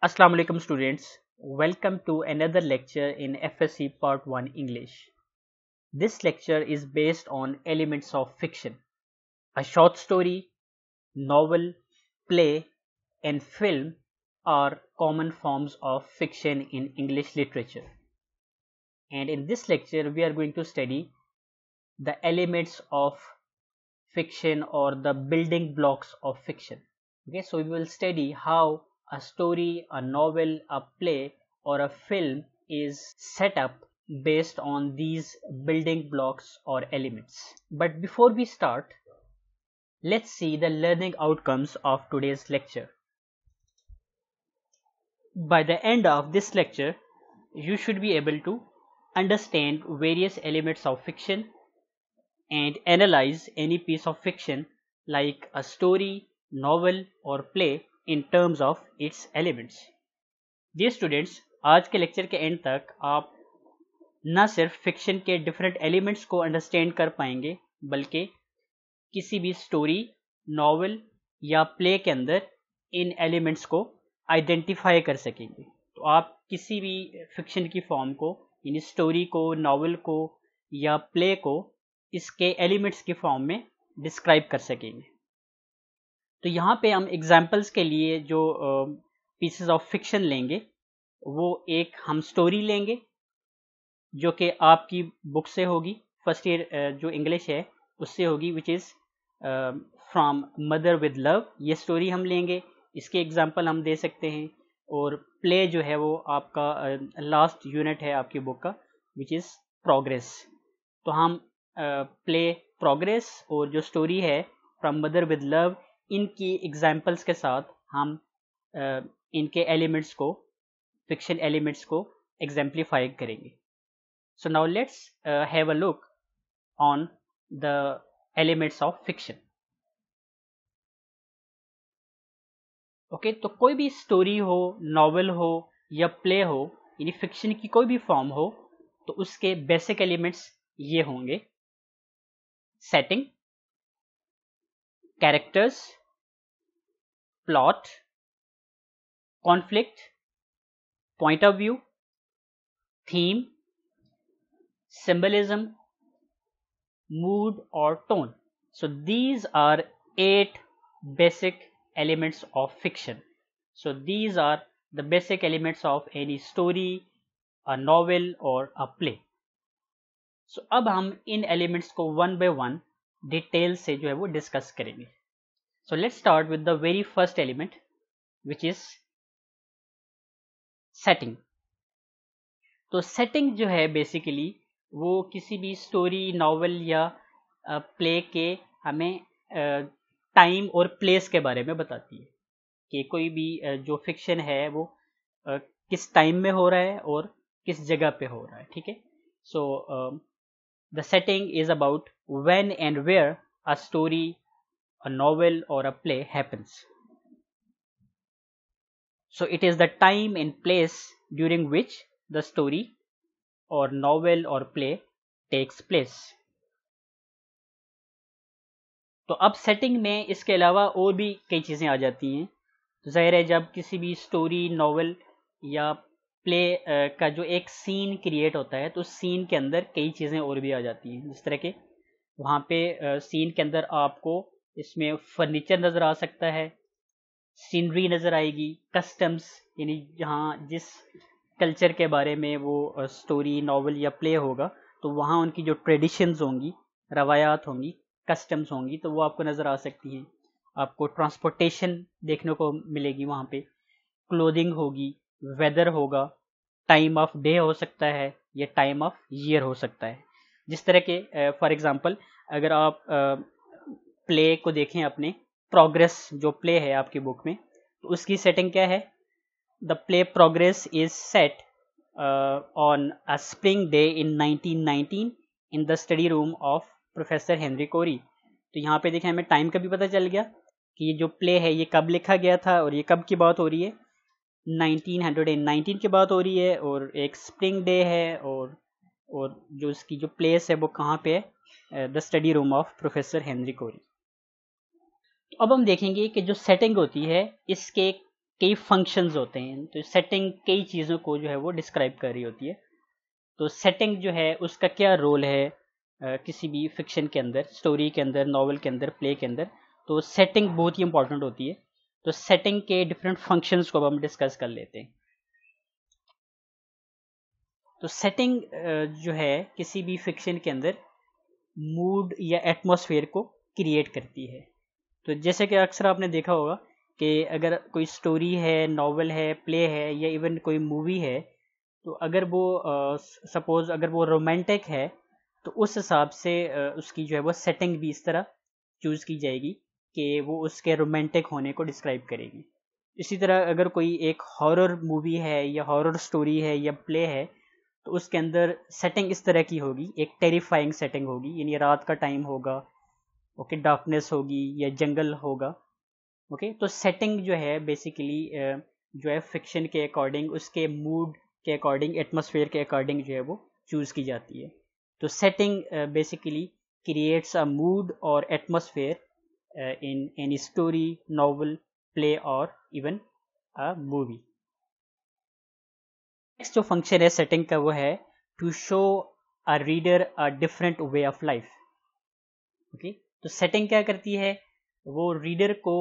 Assalamu alaikum students welcome to another lecture in FSC part 1 English this lecture is based on elements of fiction a short story novel play and film are common forms of fiction in English literature and in this lecture we are going to study the elements of fiction or the building blocks of fiction okay so we will study how a story, a novel, a play, or a film is set up based on these building blocks or elements. But before we start, let's see the learning outcomes of today's lecture. By the end of this lecture, you should be able to understand various elements of fiction and analyze any piece of fiction like a story, novel or play in terms of its elements जी students आज के lecture के and तक आप न सिर्फ fiction के different elements को अंडरस्टैंड कर पाएंगे बल्कि किसी भी स्टोरी नावल या प्ले के अंदर इन एलिमेंट्स को आइडेंटिफाई कर सकेंगे तो आप किसी भी फिक्शन की फॉर्म को यानी स्टोरी को नावल को या प्ले को इसके एलिमेंट्स के फॉर्म में डिस्क्राइब कर सकेंगे तो यहाँ पे हम एग्जाम्पल्स के लिए जो पीसेस ऑफ फिक्शन लेंगे वो एक हम स्टोरी लेंगे जो कि आपकी बुक से होगी फर्स्ट ईयर जो इंग्लिश है उससे होगी which is from mother with love ये स्टोरी हम लेंगे इसके एग्जाम्पल हम दे सकते हैं और प्ले जो है वो आपका लास्ट uh, यूनिट है आपकी बुक का विच इज़ प्रोग्रेस तो हम प्ले uh, प्रोग्रेस और जो स्टोरी है फ्रॉम मदर विद लव इनकी एग्जाम्पल्स के साथ हम इनके एलिमेंट्स को फिक्शन एलिमेंट्स को एग्जाम्प्लीफाई करेंगे so now let's have a look on the elements of fiction okay तो कोई भी स्टोरी हो नॉवल हो या प्ले हो यानी फिक्शन की कोई भी फॉर्म हो तो उसके बेसिक एलिमेंट्स ये होंगे setting characters plot, conflict, point of view, theme, symbolism, mood or tone. So these are eight basic elements of fiction. So these are the basic elements of any story, a novel or a play. So so, अब हम इन elements को one by one detail से जो है वो discuss करेंगे So let's start with the very first element which is setting. तो setting जो है basically वो किसी भी story, novel या play के हमें टाइम और प्लेस के बारे में बताती है कि कोई भी जो फिक्शन है वो किस टाइम में हो रहा है और किस जगह पे हो रहा है ठीक है so the setting is about when and where a story a novel or a play happens. So it is the time and place during which the story or novel or play takes place. तो अब setting में इसके अलावा और भी कई चीज़ें आ जाती हैं तो ज़ाहिर है जब किसी भी स्टोरी नावल या प्ले का जो एक सीन क्रिएट होता है तो सीन के अंदर कई चीज़ें और भी आ जाती हैं जिस तरह के वहाँ पे सीन के अंदर आपको इसमें फर्नीचर नज़र आ सकता है सीनरी नज़र आएगी कस्टम्स यानी जहाँ जिस कल्चर के बारे में वो स्टोरी नावल या प्ले होगा तो वहाँ उनकी जो ट्रेडिशंस होंगी रवायात होंगी कस्टम्स होंगी तो वो आपको नज़र आ सकती हैं आपको ट्रांसपोर्टेशन देखने को मिलेगी वहाँ पे क्लोथिंग होगी वेदर होगा टाइम ऑफ डे हो सकता है या टाइम ऑफ ईयर हो सकता है जिस तरह के फॉर एग्ज़ाम्पल अगर आप प्ले को देखें अपने प्रोग्रेस जो प्ले है आपकी बुक में तो उसकी सेटिंग क्या है the play progress is set on a spring day in 1919 in the study room of professor Henry Corey तो यहाँ पे देखें हमें टाइम का भी पता चल गया कि ये जो प्ले है ये कब लिखा गया था और ये कब की बात हो रही है 1919 की बात हो रही है और एक स्प्रिंग डे है और और जो इसकी जो प्लेस है वो कहाँ पे है the study room of professor Henry Corey तो अब हम देखेंगे कि जो सेटिंग होती है इसके कई फंक्शंस होते हैं तो सेटिंग कई चीज़ों को जो है वो डिस्क्राइब कर रही होती है तो सेटिंग जो है उसका क्या रोल है आ, किसी भी फिक्शन के अंदर स्टोरी के अंदर नावल के अंदर प्ले के अंदर तो सेटिंग बहुत ही इंपॉर्टेंट होती है तो सेटिंग के डिफरेंट फंक्शंस को अब हम डिस्कस कर लेते हैं तो सेटिंग जो है किसी भी फिक्शन के अंदर मूड या एटमॉस्फेयर को क्रिएट करती है तो जैसे कि अक्सर आपने देखा होगा कि अगर कोई स्टोरी है नावल है प्ले है या इवन कोई मूवी है तो अगर वो सपोज़ अगर वो रोमांटिक है तो उस हिसाब से उसकी जो है वो सेटिंग भी इस तरह चूज़ की जाएगी कि वो उसके रोमांटिक होने को डिस्क्राइब करेगी इसी तरह अगर कोई एक हॉरर मूवी है या हॉरर स्टोरी है या प्ले है तो उसके अंदर सेटिंग इस तरह की होगी एक टेरिफाइंग सेटिंग होगी यानी रात का टाइम होगा ओके डार्कनेस होगी या जंगल होगा ओके तो सेटिंग जो है बेसिकली जो है फिक्शन के अकॉर्डिंग उसके मूड के अकॉर्डिंग एटमोसफेयर के अकॉर्डिंग जो है वो चूज़ की जाती है तो setting basically creates a mood और atmosphere in any story novel play और इवन अ मूवी नेक्स्ट जो फंक्शन है सेटिंग का वो है to show a reader a different way of life okay तो सेटिंग क्या करती है वो रीडर को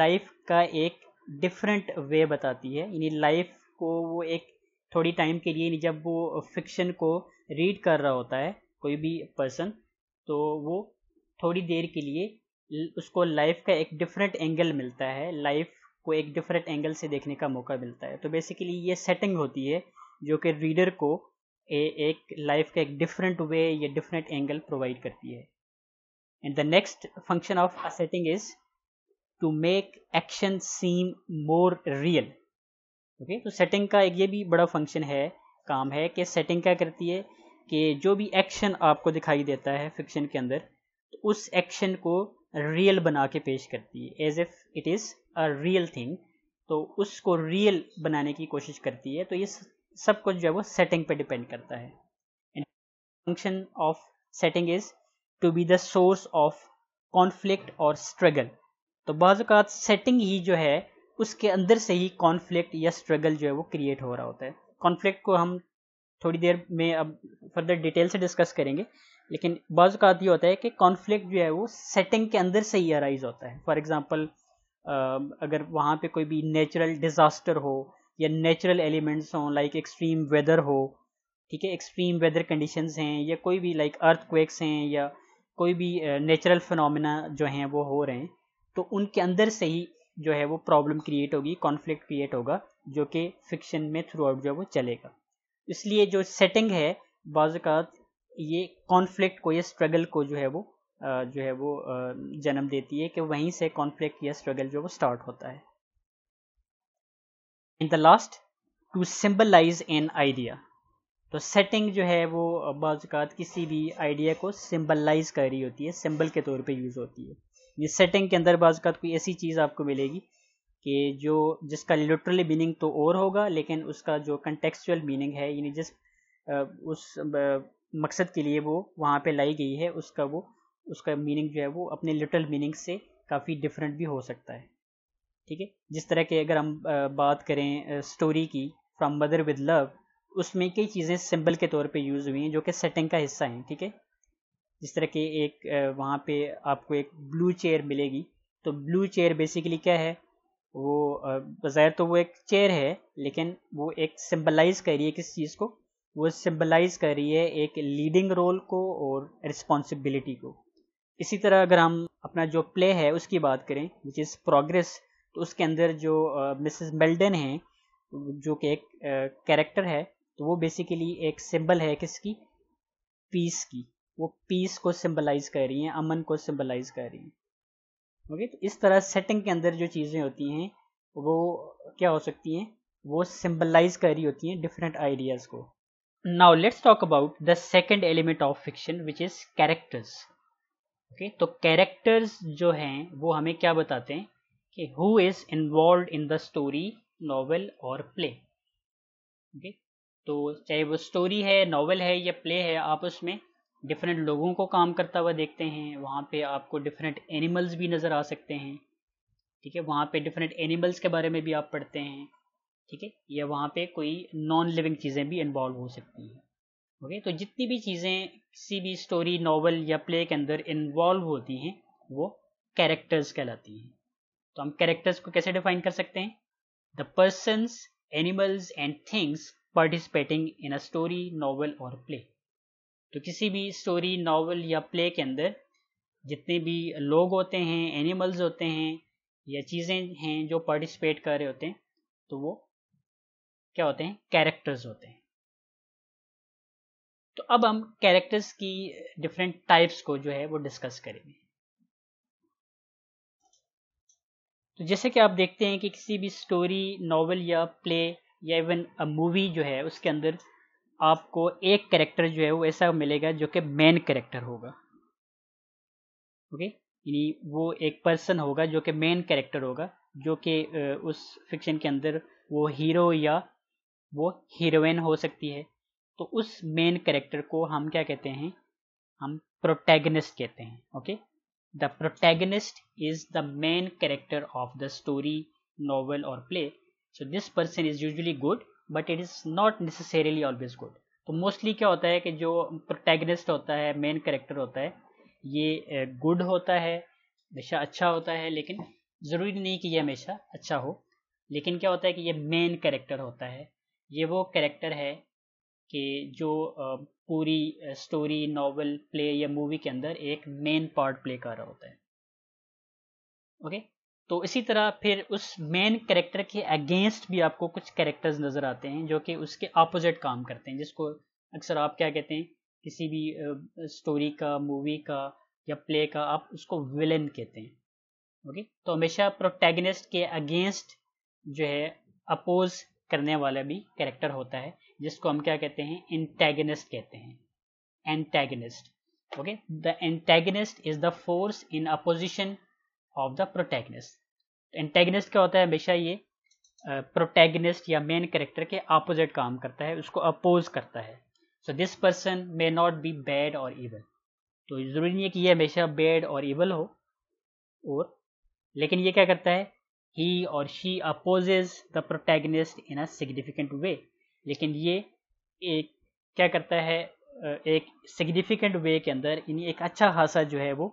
लाइफ का एक डिफरेंट वे बताती है यानी लाइफ को वो एक थोड़ी टाइम के लिए जब वो फिक्शन को रीड कर रहा होता है कोई भी पर्सन तो वो थोड़ी देर के लिए उसको लाइफ का एक डिफरेंट एंगल मिलता है लाइफ को एक डिफरेंट एंगल से देखने का मौका मिलता है तो बेसिकली ये सेटिंग होती है जो कि रीडर को ए, एक लाइफ का एक डिफरेंट वे या डिफरेंट एंगल प्रोवाइड करती है and the next function of a setting is to make action seem more real okay तो सेटिंग का एक ये भी बड़ा फंक्शन है काम है कि सेटिंग क्या करती है कि जो भी एक्शन आपको दिखाई देता है फिक्शन के अंदर तो उस एक्शन को रियल बना के पेश करती है as if it is a real thing तो उसको रियल बनाने की कोशिश करती है तो ये सब कुछ जो है वो सेटिंग पे डिपेंड करता है function of setting is to be the source of conflict or struggle तो बाज़ात setting ही जो है उसके अंदर से ही conflict या struggle जो है वो create हो रहा होता है conflict को हम थोड़ी देर में अब फर्दर डिटेल से डिस्कस करेंगे लेकिन बाज़ात ये होता है कि कॉन्फ्लिक्ट जो है वो सेटिंग के अंदर से ही अराइज होता है फॉर एग्ज़ाम्पल अगर वहाँ पे कोई भी नेचुरल डिज़ास्टर हो या नेचुरल एलिमेंट्स हों लाइक एक्सट्रीम वेदर हो ठीक है एक्सट्रीम वेदर कंडीशंस हैं या कोई भी लाइक अर्थ क्वेक्स हैं या कोई भी नेचुरल फिनोमिना जो हैं वो हो रहे हैं तो उनके अंदर से ही जो है वो प्रॉब्लम क्रिएट होगी कॉन्फ्लिक्ट क्रिएट होगा जो कि फिक्शन में थ्रू आउट जो है वो चलेगा इसलिए जो सेटिंग है बाज़ात ये कॉन्फ्लिक्ट को या स्ट्रगल को जो है वो जो है वो जन्म देती है कि वहीं से कॉन्फ्लिक्ट या स्ट्रगल जो वो स्टार्ट होता है in the last to symbolize an idea तो सेटिंग जो है वो बाज़ात किसी भी आइडिया को सिम्बलाइज कर रही होती है सिम्बल के तौर पे यूज़ होती है ये सेटिंग के अंदर बाज़ात कोई ऐसी चीज़ आपको मिलेगी कि जो जिसका लिटरली मीनिंग तो और होगा लेकिन उसका जो कंटेक्चुअल मीनिंग है यानी जिस उस मकसद के लिए वो वहाँ पे लाई गई है उसका वो उसका मीनिंग जो है वो अपने लिटरल मीनिंग से काफ़ी डिफरेंट भी हो सकता है ठीक है जिस तरह के अगर हम बात करें स्टोरी की फ्रॉम मदर विद लव उसमें कई चीज़ें सिंबल के तौर पे यूज़ हुई हैं जो कि सेटिंग का हिस्सा हैं ठीक है जिस तरह के एक वहाँ पे आपको एक ब्लू चेयर मिलेगी तो ब्लू चेयर बेसिकली क्या है वो बाहर तो वो एक चेयर है लेकिन वो एक सिम्बलाइज कर रही है किस चीज़ को वो सिम्बलाइज कर रही है एक लीडिंग रोल को और रिस्पॉन्सिबिलिटी को इसी तरह अगर हम अपना जो प्ले है उसकी बात करें विच इज़ प्रोग्रेस तो उसके अंदर जो मिसेस मेल्डन हैं जो कि एक कैरेक्टर है तो वो बेसिकली एक सिंबल है किसकी पीस की वो पीस को सिंबलाइज कर रही हैं अमन को सिंबलाइज कर रही हैं ओके तो इस तरह सेटिंग के अंदर जो चीज़ें होती हैं वो क्या हो सकती हैं वो सिंबलाइज कर रही होती हैं डिफरेंट आइडियाज़ को now let's talk about the second element of fiction which is characters okay तो कैरेक्टर्स जो हैं वो हमें क्या बताते हैं कि who is involve in the story novel और प्ले ओके तो चाहे वो स्टोरी है नॉवल है या प्ले है आप उसमें डिफरेंट लोगों को काम करता हुआ देखते हैं वहाँ पे आपको डिफरेंट एनिमल्स भी नज़र आ सकते हैं ठीक है वहाँ पे डिफरेंट एनिमल्स के बारे में भी आप पढ़ते हैं ठीक है या वहाँ पे कोई नॉन लिविंग चीज़ें भी इन्वॉल्व हो सकती हैं ओके तो जितनी भी चीज़ें किसी भी स्टोरी नावल या प्ले के अंदर इन्वॉल्व होती हैं वो कैरेक्टर्स कहलाती हैं तो हम कैरेक्टर्स को कैसे डिफाइन कर सकते हैं the persons animals and things participating in a story novel और प्ले तो किसी भी स्टोरी नावल या प्ले के अंदर जितने भी लोग होते हैं एनिमल्स होते हैं या चीज़ें हैं जो पार्टिसिपेट कर रहे होते हैं तो वो क्या होते हैं कैरेक्टर्स होते हैं तो अब हम कैरेक्टर्स की डिफरेंट टाइप्स को जो है वो डिस्कस करेंगे तो जैसे कि आप देखते हैं कि किसी भी स्टोरी नावल या प्ले या इवन अ मूवी जो है उसके अंदर आपको एक करेक्टर जो है वो ऐसा मिलेगा जो कि मेन करेक्टर होगा ओके यानी वो एक पर्सन होगा जो कि मेन करेक्टर होगा जो कि उस फिक्शन के अंदर वो हीरो या वो हीरोइन हो सकती है तो उस मेन करेक्टर को हम क्या कहते हैं हम प्रोटैगनिस्ट कहते हैं okay the protagonist is the main character of the story novel और play so this person is usually good but it is not necessarily always good तो मोस्टली क्या होता है कि जो प्रोटैगनिस्ट होता है मेन करेक्टर होता है ये गुड होता है हमेशा अच्छा होता है लेकिन ज़रूरी नहीं कि ये हमेशा अच्छा हो लेकिन क्या होता है कि ये मेन करेक्टर होता है ये वो करेक्टर है कि जो पूरी स्टोरी नावल प्ले या मूवी के अंदर एक मेन पार्ट प्ले कर रहा होता है ओके तो इसी तरह फिर उस मेन कैरेक्टर के अगेंस्ट भी आपको कुछ कैरेक्टर्स नज़र आते हैं जो कि उसके अपोजिट काम करते हैं जिसको अक्सर आप क्या कहते हैं किसी भी स्टोरी का मूवी का या प्ले का आप उसको विलन कहते हैं ओके तो हमेशा प्रोटैगनिस्ट के अगेंस्ट जो है अपोज करने वाला भी कैरेक्टर होता है जिसको हम क्या कहते हैं एंटेगनिस्ट कहते हैं antagonist okay the antagonist is the force in opposition of the protagonist antagonist क्या होता है हमेशा ये प्रोटेगनिस्ट या मेन कैरेक्टर के अपोजिट काम करता है उसको अपोज करता है so this person may not be bad और इवल तो ज़रूरी नहीं है कि ये हमेशा बैड और इवल हो और लेकिन ये क्या करता है ही और she opposes the protagonist in a significant way लेकिन ये एक क्या करता है एक सिग्निफिकेंट वे के अंदर इन एक अच्छा खासा जो है वो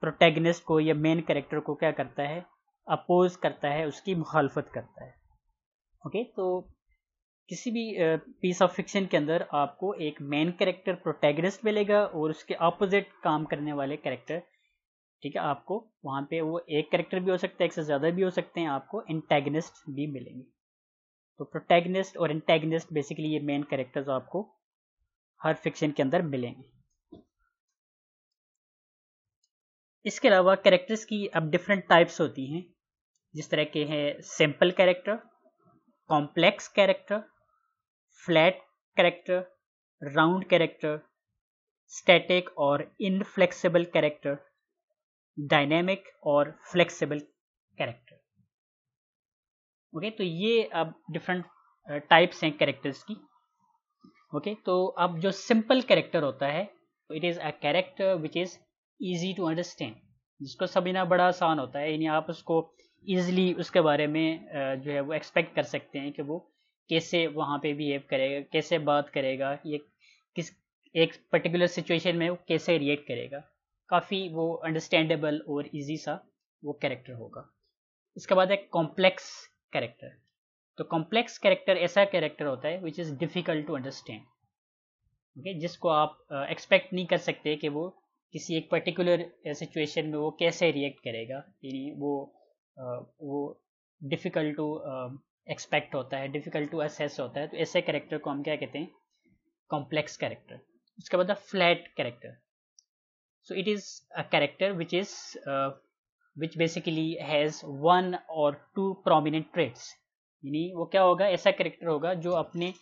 प्रोटेगनिस्ट को या मेन कैरेक्टर को क्या करता है अपोज करता है उसकी मुखालफत करता है ओके तो किसी भी पीस ऑफ फिक्शन के अंदर आपको एक मेन कैरेक्टर प्रोटैगनिस्ट मिलेगा और उसके अपोजिट काम करने वाले कैरेक्टर ठीक है आपको वहाँ पे वो एक कैरेक्टर भी हो सकता है एक से ज़्यादा भी हो सकते हैं आपको इंटैगनिस्ट भी मिलेंगे तो प्रोटैगनिस्ट और इंटैगनिस्ट बेसिकली ये मेन कैरेक्टर्स आपको हर फिक्शन के अंदर मिलेंगे इसके अलावा कैरेक्टर्स की अब डिफरेंट टाइप्स होती हैं जिस तरह के हैं simple character complex character flat character round character static और इनफ्लेक्सिबल कैरेक्टर डायनेमिक और फ्लेक्सिबल कैरेक्टर ओके तो ये अब डिफरेंट टाइप्स uh, हैं कैरेक्टर्स की ओके okay, तो अब जो सिंपल कैरेक्टर होता है it is a character which is easy to understand जिसको समझना बड़ा आसान होता है यानी आप उसको ईज़िली उसके बारे में जो है वो एक्सपेक्ट कर सकते हैं कि वो कैसे वहाँ पे बिहेव करेगा कैसे बात करेगा ये किस एक पर्टिकुलर सिचुएशन में वो कैसे रिएक्ट करेगा काफ़ी वो अंडरस्टैंडेबल और इजी सा वो कैरेक्टर होगा इसके बाद है कॉम्प्लेक्स कैरेक्टर तो कॉम्प्लेक्स कैरेक्टर ऐसा कैरेक्टर होता है which is difficult to understand okay जिसको आप एक्सपेक्ट uh, नहीं कर सकते कि वो किसी एक पर्टिकुलर सिचुएशन में वो कैसे रिएक्ट करेगा यानी वो वो डिफ़िकल्ट टू एक्सपेक्ट होता है डिफ़िकल्ट टू असेस होता है तो ऐसे करेक्टर को हम क्या कहते हैं कॉम्प्लेक्स कैरेक्टर उसके बाद flat character so it is a character which is which basically has one और टू प्रोमिनेंट prominent यानी वो क्या होगा ऐसा करेक्टर होगा जो अपने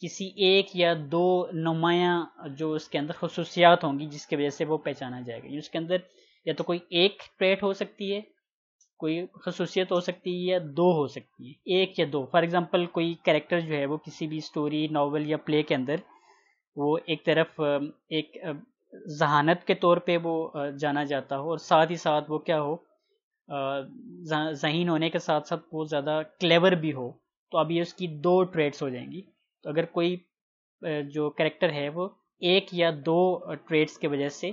किसी एक या दो नुमाया जो उसके अंदर खसूसियात होंगी जिसकी वजह से वो पहचाना जाएगा उसके अंदर या तो कोई एक ट्रेट हो सकती है कोई खसूसियत हो सकती है या दो हो सकती है एक या दो फॉर एग्जांपल कोई कैरेक्टर जो है वो किसी भी स्टोरी नावल या प्ले के अंदर वो एक तरफ एक जहानत के तौर पे वो जाना जाता हो और साथ ही साथ वो क्या हो जहीन होने के साथ साथ वो ज़्यादा क्लेवर भी हो तो अब ये उसकी दो ट्रेड्स हो जाएंगी तो अगर कोई जो करेक्टर है वो एक या दो ट्रेड्स के वजह से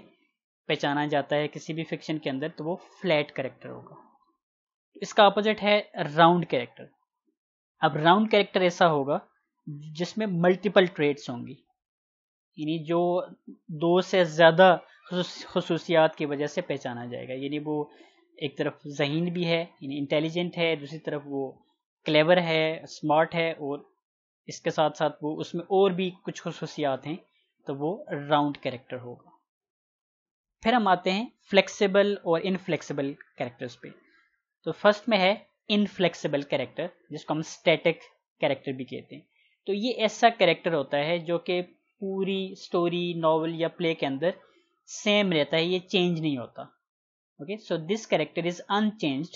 पहचाना जाता है किसी भी फिक्शन के अंदर तो वो फ्लैट करेक्टर होगा इसका अपोजिट है राउंड कैरेक्टर अब राउंड कैरेक्टर ऐसा होगा जिसमें मल्टीपल ट्रेड्स होंगी यानी जो दो से ज़्यादा खसूसियात की वजह से पहचाना जाएगा यानी वो एक तरफ जहीन भी है यानी इंटेलिजेंट है दूसरी तरफ वो क्लेवर है स्मार्ट है और इसके साथ साथ वो उसमें और भी कुछ खसूसियात हैं तो वो राउंड कैरेक्टर होगा फिर हम आते हैं फ्लेक्सिबल और इनफ्लेक्सिबल कैरेक्टर्स पे तो फर्स्ट में है इनफ्लेक्सिबल कैरेक्टर जिसको हम स्टैटिक कैरेक्टर भी कहते हैं तो ये ऐसा कैरेक्टर होता है जो कि पूरी स्टोरी नॉवल या प्ले के अंदर सेम रहता है ये चेंज नहीं होता okay so this character is unchanged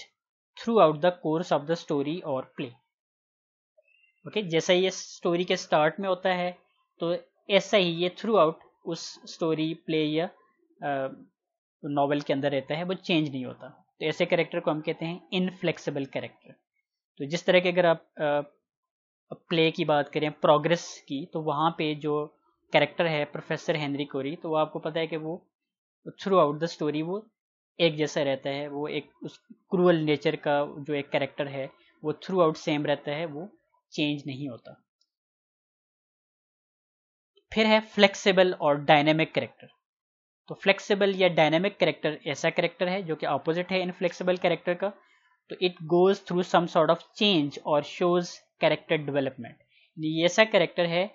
throughout the course of the story और प्ले ओके जैसा ये स्टोरी के स्टार्ट में होता है तो ऐसा ही ये थ्रू आउट उस स्टोरी प्ले या नॉवल के अंदर रहता है वो चेंज नहीं होता तो ऐसे करेक्टर को हम कहते हैं इनफ्लेक्सीबल कैरेक्टर तो जिस तरह के अगर आप प्ले की बात करें प्रोग्रेस की तो वहाँ पे जो करेक्टर है प्रोफेसर हेनरी कोरी तो वो आपको पता है कि वो थ्रू आउट द स्टोरी वो एक जैसा रहता है वो एक उस क्रूअल नेचर का जो एक करेक्टर है वो थ्रू आउट सेम रहता है वो चेंज नहीं होता फिर है फ्लेक्सिबल और डायनेमिक करेक्टर तो फ्लेक्सिबल या डायनेमिक करेक्टर ऐसा करेक्टर है जो कि ऑपोजिट है इनफ्लेक्सिबल करेक्टर का तो it goes through some sort of change और शोज करेक्टर डेवलपमेंट ये ऐसा करेक्टर है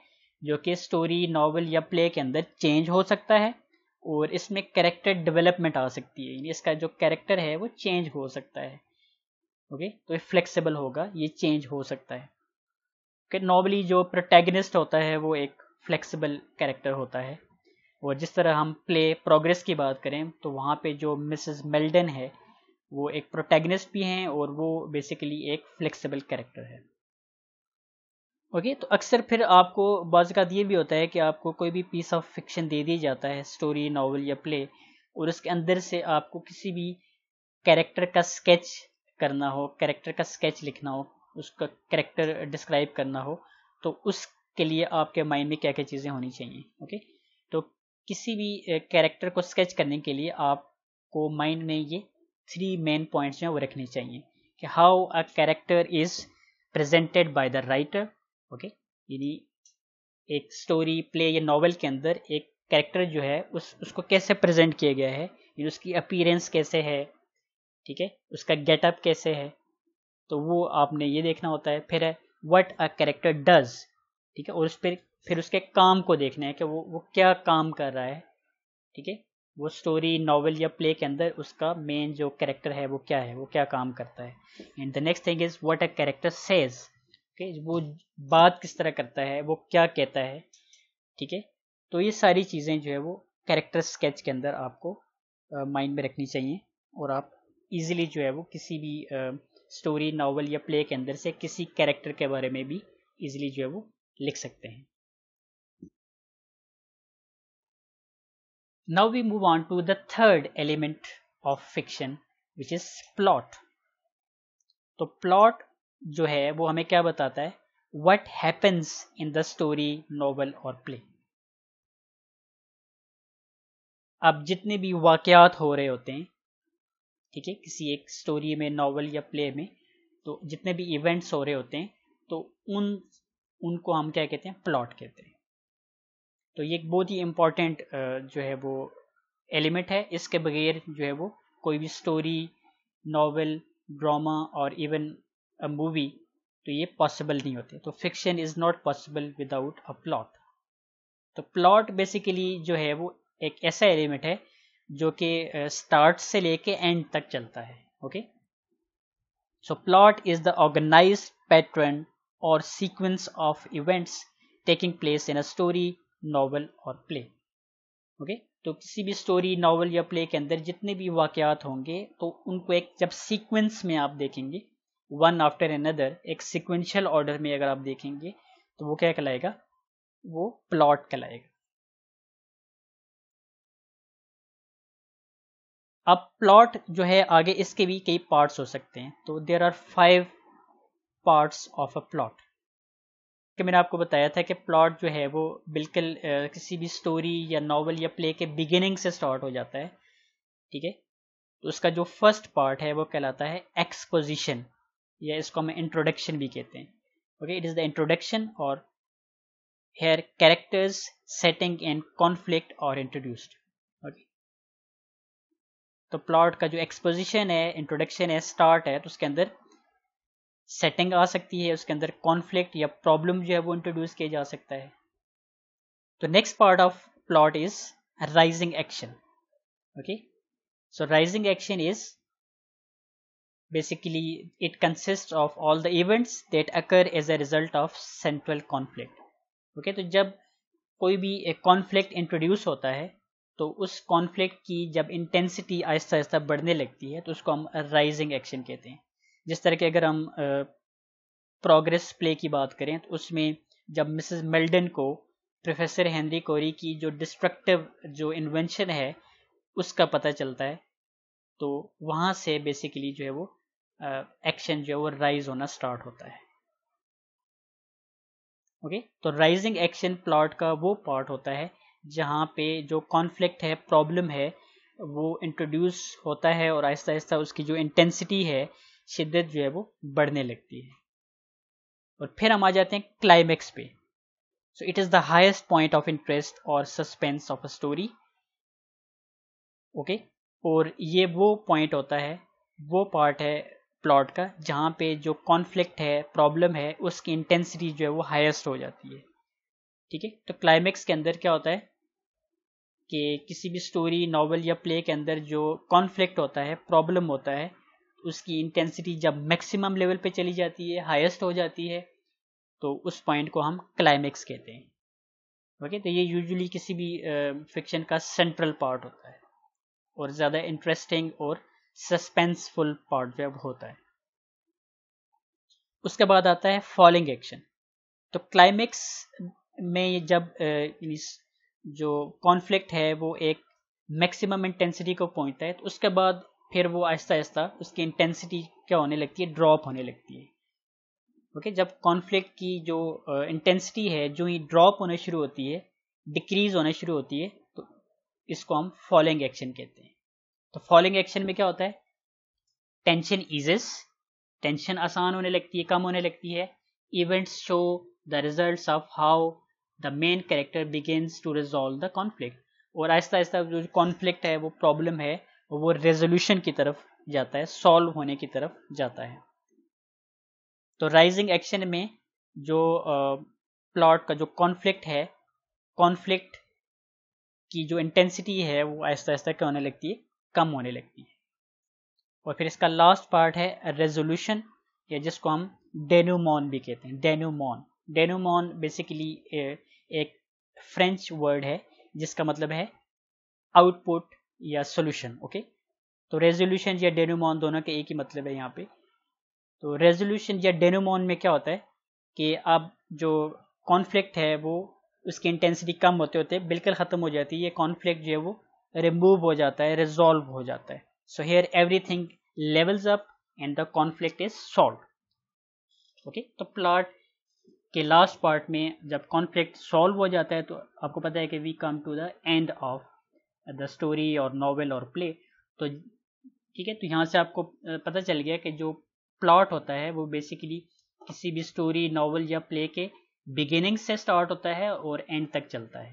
जो कि स्टोरी नॉवल या प्ले के अंदर चेंज हो सकता है और इसमें करेक्टर डेवलपमेंट आ सकती है यानी इसका जो करेक्टर है वो चेंज हो सकता है ओके तो ये फ्लेक्सिबल होगा ये चेंज हो सकता है ओके जो प्रोटेगनिस्ट होता है वो एक फ्लेक्सिबल कैरेक्टर होता है और जिस तरह हम प्ले प्रोग्रेस की बात करें तो वहाँ पे जो मिसेस मेल्डन है वो एक प्रोटेगनिस्ट भी हैं और वो बेसिकली एक फ्लेक्सिबल कैरेक्टर है ओके okay, तो अक्सर फिर आपको बाज़ का ये भी होता है कि आपको कोई भी पीस ऑफ फिक्शन दे दिया जाता है स्टोरी नावल या प्ले और उसके अंदर से आपको किसी भी कैरेक्टर का स्केच करना हो कैरेक्टर का स्केच लिखना हो उसका कैरेक्टर डिस्क्राइब करना हो तो उसके लिए आपके माइंड में क्या क्या चीज़ें होनी चाहिए ओके okay? किसी भी कैरेक्टर को स्केच करने के लिए आपको माइंड में ये थ्री मेन पॉइंट्स हैं वो रखने चाहिए कि how a character is presented by the writer okay यानी एक स्टोरी प्ले या नॉवल के अंदर एक कैरेक्टर जो है उस उसको कैसे प्रेजेंट किया गया है यानी उसकी अपीरेंस कैसे है ठीक है उसका गेटअप कैसे है तो वो आपने ये देखना होता है फिर है वट अ कैरेक्टर डज ठीक है और उस पर फिर उसके काम को देखना है कि वो वो क्या काम कर रहा है ठीक है वो स्टोरी नॉवल या प्ले के अंदर उसका मेन जो कैरेक्टर है वो क्या है वो क्या काम करता है and the next thing is what a character says okay वो बात किस तरह करता है वो क्या कहता है ठीक है तो ये सारी चीज़ें जो है वो कैरेक्टर स्केच के अंदर आपको माइंड uh, में रखनी चाहिए और आप इजीली जो है वो किसी भी स्टोरी uh, नावल या प्ले के अंदर से किसी कैरेक्टर के बारे में भी इजीली जो है वो लिख सकते हैं Now we move on to the third element of fiction which is plot. तो plot जो है वो हमें क्या बताता है what happens in the story, novel or play. अब जितने भी वाकयात हो रहे होते हैं ठीक है किसी एक स्टोरी में नॉवल या प्ले में तो जितने भी इवेंट्स हो रहे होते हैं तो उन उनको हम क्या कहते हैं प्लॉट कहते हैं तो ये बहुत ही इम्पोर्टेंट जो है वो एलिमेंट है इसके बगैर जो है वो कोई भी स्टोरी नावल ड्रामा और इवन अ मूवी तो ये पॉसिबल नहीं होते तो fiction is not possible without a plot तो प्लॉट बेसिकली जो है वो एक ऐसा एलिमेंट है जो कि स्टार्ट से लेके एंड तक चलता है okay so plot is the organise pattern or sequence of events taking place in a story novel और प्ले ओके तो किसी भी स्टोरी नावल या प्ले के अंदर जितने भी वाक्यात होंगे तो उनको एक जब सीक्वेंस में आप देखेंगे वन आफ्टर अनदर एक सिक्वेंशियल ऑर्डर में अगर आप देखेंगे तो वो क्या कहलाएगा वो प्लॉट कहलाएगा अब प्लॉट जो है आगे इसके भी कई पार्ट्स हो सकते हैं तो there are five parts of a plot कि मैंने आपको बताया था कि प्लॉट जो है वो बिल्कुल किसी भी स्टोरी या नावल या प्ले के बिगिनिंग से स्टार्ट हो जाता है ठीक है तो उसका जो फर्स्ट पार्ट है वो कहलाता है एक्सपोजिशन या इसको हम इंट्रोडक्शन भी कहते हैं okay it is the introduction और here characters setting and conflict are introduced okay तो प्लॉट का जो एक्सपोजिशन है इंट्रोडक्शन है स्टार्ट है तो उसके अंदर सेटिंग आ सकती है उसके अंदर कॉन्फ्लिक्ट या प्रॉब्लम जो है वो इंट्रोड्यूस किया जा सकता है तो next part of plot is rising action okay so rising action is basically it consists of all the events that occur as a result of central conflict okay to jab koi bhi a conflict introduce hota hai to us conflict ki jab intensity aista aista badhne lagti hai to usko hum rising action kehte hain जिस तरह के अगर हम progress play की बात करें तो उसमें जब मिसेस मेल्डन को प्रोफेसर हेनरी कोरी की जो डिस्ट्रक्टिव जो इन्वेंशन है उसका पता चलता है तो वहाँ से बेसिकली जो है वो एक्शन जो है वो राइज होना स्टार्ट होता है ओके तो राइजिंग एक्शन प्लॉट का वो पार्ट होता है जहाँ पे जो कॉन्फ्लिक्ट है प्रॉब्लम है वो इंट्रोड्यूस होता है और आहिस्ता आहिस्ता उसकी जो इंटेंसिटी है शिद्दत जो है वो बढ़ने लगती है और फिर हम आ जाते हैं क्लाइमैक्स पे so it is the highest point of interest or suspense of a story okay और ये वो पॉइंट होता है वो पार्ट है प्लॉट का जहाँ पे जो कॉन्फ्लिक्ट है प्रॉब्लम है उसकी इंटेंसिटी जो है वो हाईएस्ट हो जाती है ठीक है तो क्लाइमेक्स के अंदर क्या होता है कि किसी भी स्टोरी नॉवल या प्ले के अंदर जो कॉन्फ्लिक्ट होता है प्रॉब्लम होता है उसकी इंटेंसिटी जब मैक्सिमम लेवल पे चली जाती है हाईएस्ट हो जाती है तो उस पॉइंट को हम क्लाइमेक्स कहते हैं ओके तो ये यूजुअली किसी भी फिक्शन का सेंट्रल पार्ट होता है और ज़्यादा इंटरेस्टिंग और सस्पेंसफुल पार्ट जब होता है उसके बाद आता है फॉलिंग एक्शन तो क्लाइमेक्स में जब जो कॉन्फ्लिक्ट है वो एक मैक्सिमम इंटेंसिटी को पहुंचता है तो उसके बाद फिर वो आहिस्ता आहिस्ता उसकी इंटेंसिटी क्या होने लगती है ड्रॉप होने लगती है ओके जब कॉन्फ्लिक्ट की जो इंटेंसिटी uh, है जो ही ड्रॉप होने शुरू होती है डिक्रीज होने शुरू होती है तो इसको हम फॉलोइंग एक्शन कहते हैं तो फॉलोइंग एक्शन में क्या होता है टेंशन इजेस टेंशन आसान होने लगती है कम होने लगती है events show the result of how the main character begins to resolve the conflict और आहिस्ता आहिस्ता जो कॉन्फ्लिक्ट है वो प्रॉब्लम है और वो रेजोल्यूशन की तरफ जाता है सॉल्व होने की तरफ जाता है तो राइजिंग एक्शन में जो प्लॉट का जो कॉन्फ्लिक्ट है कॉन्फ्लिक्ट की जो इंटेंसिटी है वो आहिस्ता आहिस्ता क्या होने लगती है कम होने लगती है और फिर इसका लास्ट पार्ट है रेजोल्यूशन या जिसको हम डेनोमॉन भी कहते हैं डेनोमॉन डेनोमॉन बेसिकली एक फ्रेंच वर्ड है जिसका मतलब है आउटपुट या सोल्यूशन ओके तो रेजोल्यूशन या डेनोमोन दोनों के एक ही मतलब है यहाँ पे तो रेजोल्यूशन या डेनोमोन में क्या होता है कि अब जो कॉन्फ्लिक्ट है वो उसकी इंटेंसिटी कम होते होते बिल्कुल ख़त्म हो जाती है ये कॉन्फ्लिक्ट जो है वो रिमूव हो जाता है रिजॉल्व हो जाता है so here everything levels up and the conflict is solve okay तो प्लॉट के लास्ट पार्ट में जब कॉन्फ्लिक्ट सॉल्व हो जाता है तो आपको पता है कि we come to the end of the story or novel or play तो ठीक है तो यहाँ से आपको पता चल गया कि जो प्लॉट होता है वो बेसिकली किसी भी स्टोरी नॉवल या प्ले के बिगिनिंग से स्टार्ट होता है और एंड तक चलता है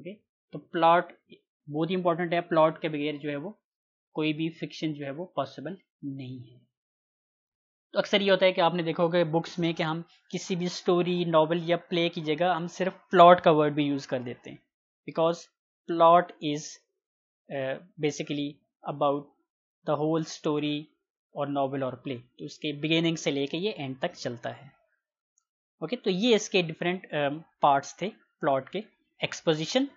ओके तो प्लॉट बहुत ही इंपॉर्टेंट है प्लॉट के बगैर जो है वो कोई भी फिक्शन जो है वो पॉसिबल नहीं है तो अक्सर ये होता है कि आपने देखा होगा बुक्स में कि हम किसी भी स्टोरी नॉवल या प्ले की जगह हम सिर्फ प्लॉट का वर्ड भी यूज़ कर देते हैं because plot is basically about the whole story or novel और प्ले तो इसके बिगेनिंग से लेके ये एंड तक चलता है ओके तो ये इसके डिफरेंट पार्ट्स um, थे प्लॉट के एक्सपोजिशन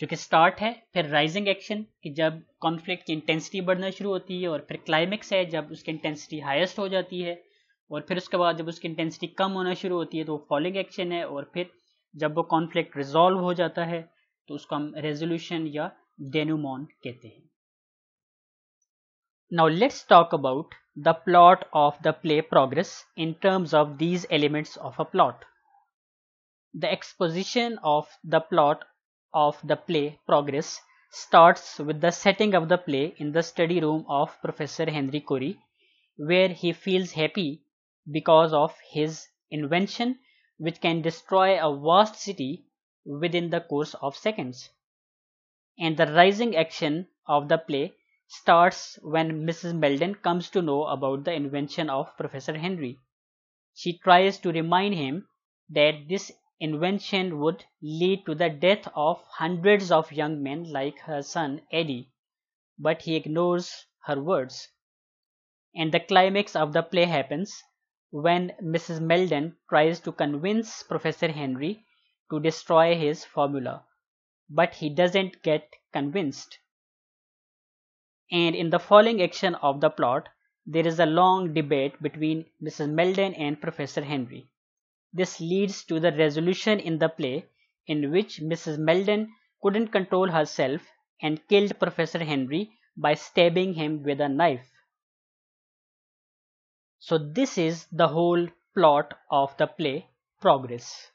जो कि स्टार्ट है फिर राइजिंग एक्शन कि जब कॉन्फ्लिक्ट की इंटेंसिटी बढ़ना शुरू होती है और फिर क्लाइमेक्स है जब उसकी इंटेंसिटी हाईएस्ट हो जाती है और फिर उसके बाद जब उसकी इंटेंसिटी कम होना शुरू होती है तो वो फॉलिंग एक्शन है और फिर जब वो कॉन्फ्लिक्ट रिजॉल्व हो जाता है तो उसको हम रेजोल्यूशन या denouement कहते हैं Now let's talk about the plot of the play progress in terms of these elements of a plot. The exposition of the plot of the play progress starts with the setting of the play in the study room of Professor Henry Curie, where he feels happy because of his invention which can destroy a vast city within the course of seconds and the rising action of the play starts when Mrs. Meldon comes to know about the invention of Professor Henry. She tries to remind him that this invention would lead to the death of hundreds of young men like her son Eddie, but he ignores her words. And the climax of the play happens when Mrs. Meldon tries to convince Professor Henry to destroy his formula but he doesn't get convinced. And in the following action of the plot, there is a long debate between Mrs. Meldon and Professor Henry. This leads to the resolution in the play in which Mrs. Meldon couldn't control herself and killed Professor Henry by stabbing him with a knife. So this is the whole plot of the play Progress.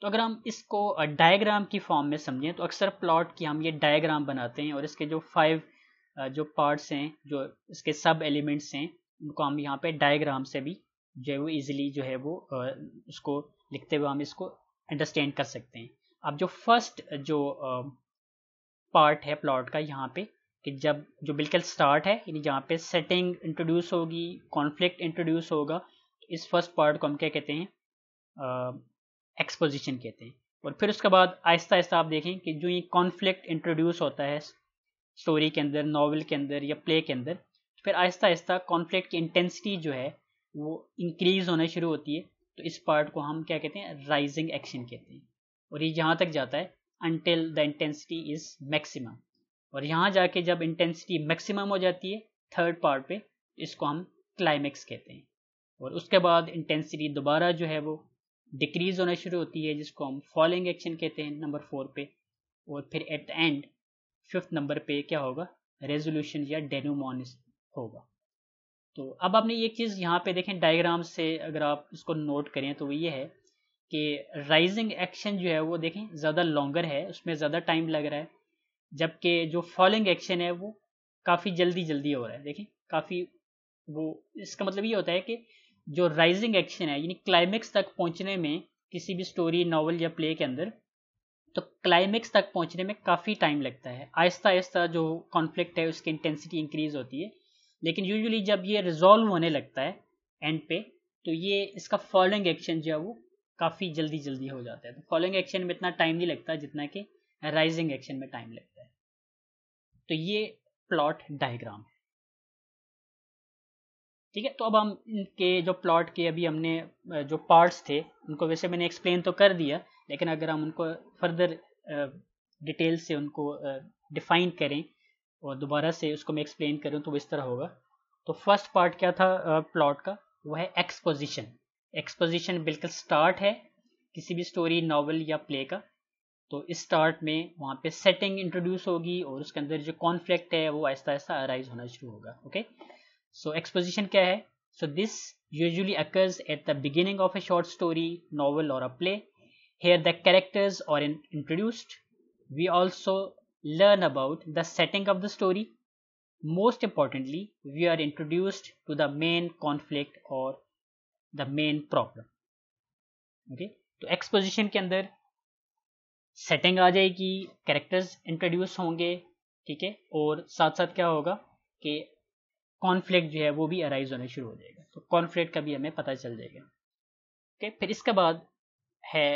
तो अगर हम इसको diagram की form में समझें तो अक्सर plot की हम ये डायग्राम बनाते हैं और इसके जो फाइव जो पार्ट्स हैं जो इसके सब एलिमेंट्स हैं उनको हम यहाँ पे डायग्राम से भी जो है वो ईजिली जो है वो उसको लिखते हुए हम इसको अंडरस्टैंड कर सकते हैं अब जो फर्स्ट जो पार्ट है प्लॉट का यहाँ पे कि जब जो बिल्कुल स्टार्ट है यानी जहाँ पे सेटिंग इंट्रोड्यूस होगी कॉन्फ्लिक्ट इंट्रोड्यूस होगा इस फर्स्ट पार्ट को हम क्या कहते हैं एक्सपोजिशन कहते हैं और फिर उसके बाद आहिस्ता आहिस्ता आप देखें कि जो ये कॉन्फ्लिक्ट इंट्रोड्यूस होता है स्टोरी के अंदर नावल के अंदर या प्ले के अंदर फिर आहिस्ता आहिस्ता कॉन्फ्लिक्ट की इंटेंसिटी जो है वो इंक्रीज होना शुरू होती है तो इस पार्ट को हम क्या कहते हैं राइजिंग एक्शन कहते हैं और ये यहाँ तक जाता है until the intensity is maximum और यहाँ जाके जब इंटेंसिटी मैक्सिमम हो जाती है थर्ड पार्ट पे इसको हम क्लाइमैक्स कहते हैं और उसके बाद इंटेंसिटी दोबारा जो है वो डिक्रीज होना शुरू होती है जिसको हम फॉलोइंग एक्शन कहते हैं नंबर फोर पे और फिर at the end fifth number पे क्या होगा रेजोल्यूशन या डेनोमोनिस होगा तो अब आपने ये चीज़ यहाँ पे देखें डायग्राम से अगर आप इसको नोट करें तो वो ये है कि राइजिंग एक्शन जो है वो देखें ज़्यादा लॉन्गर है उसमें ज़्यादा टाइम लग रहा है जबकि जो फॉलोइंग एक्शन है वो काफ़ी जल्दी जल्दी हो रहा है देखें काफ़ी वो इसका मतलब ये होता है कि जो राइजिंग एक्शन है यानी क्लाइमेक्स तक पहुंचने में किसी भी स्टोरी नॉवल या प्ले के अंदर तो क्लाइमेक्स तक पहुंचने में काफ़ी टाइम लगता है आहिस्ता आहिस्ता जो कॉन्फ्लिक्ट है उसकी इंटेंसिटी इंक्रीज होती है लेकिन यूजुअली जब ये रिजॉल्व होने लगता है एंड पे तो ये इसका फॉलोइंग एक्शन जो है वो काफ़ी जल्दी जल्दी हो जाता है तो फॉलोइंग एक्शन में इतना टाइम नहीं लगता जितना कि राइजिंग एक्शन में टाइम लगता है तो ये प्लॉट डायग्राम है ठीक है तो अब हम इनके जो प्लॉट के अभी हमने जो पार्ट्स थे उनको वैसे मैंने एक्सप्लेन तो कर दिया लेकिन अगर हम उनको फर्दर डिटेल से उनको डिफाइन करें और दोबारा से उसको मैं एक्सप्लेन करूँ तो इस तरह होगा तो फर्स्ट पार्ट क्या था प्लॉट का वह है एक्सपोजिशन एक्सपोजिशन बिल्कुल स्टार्ट है किसी भी स्टोरी नावल या प्ले का तो इस स्टार्ट में वहाँ पे सेटिंग इंट्रोड्यूस होगी और उसके अंदर जो कॉन्फ्लिक्ट है वो आहिस्ता आहिस्ता अराइज होना शुरू होगा ओके okay? सो एक्सपोजिशन क्या है so this usually occurs at the beginning of a short story novel or a play here the characters are introduced we also learn about the setting of the story most importantly we are introduced to the main conflict or the main problem okay तो exposition के अंदर setting आ जाएगी characters introduce होंगे ठीक है और साथ साथ क्या होगा कि कॉन्फ्लिक्ट जो है वो भी अराइज होने शुरू हो जाएगा तो कॉन्फ्लिक्ट का भी हमें पता चल जाएगा ओके फिर इसके बाद है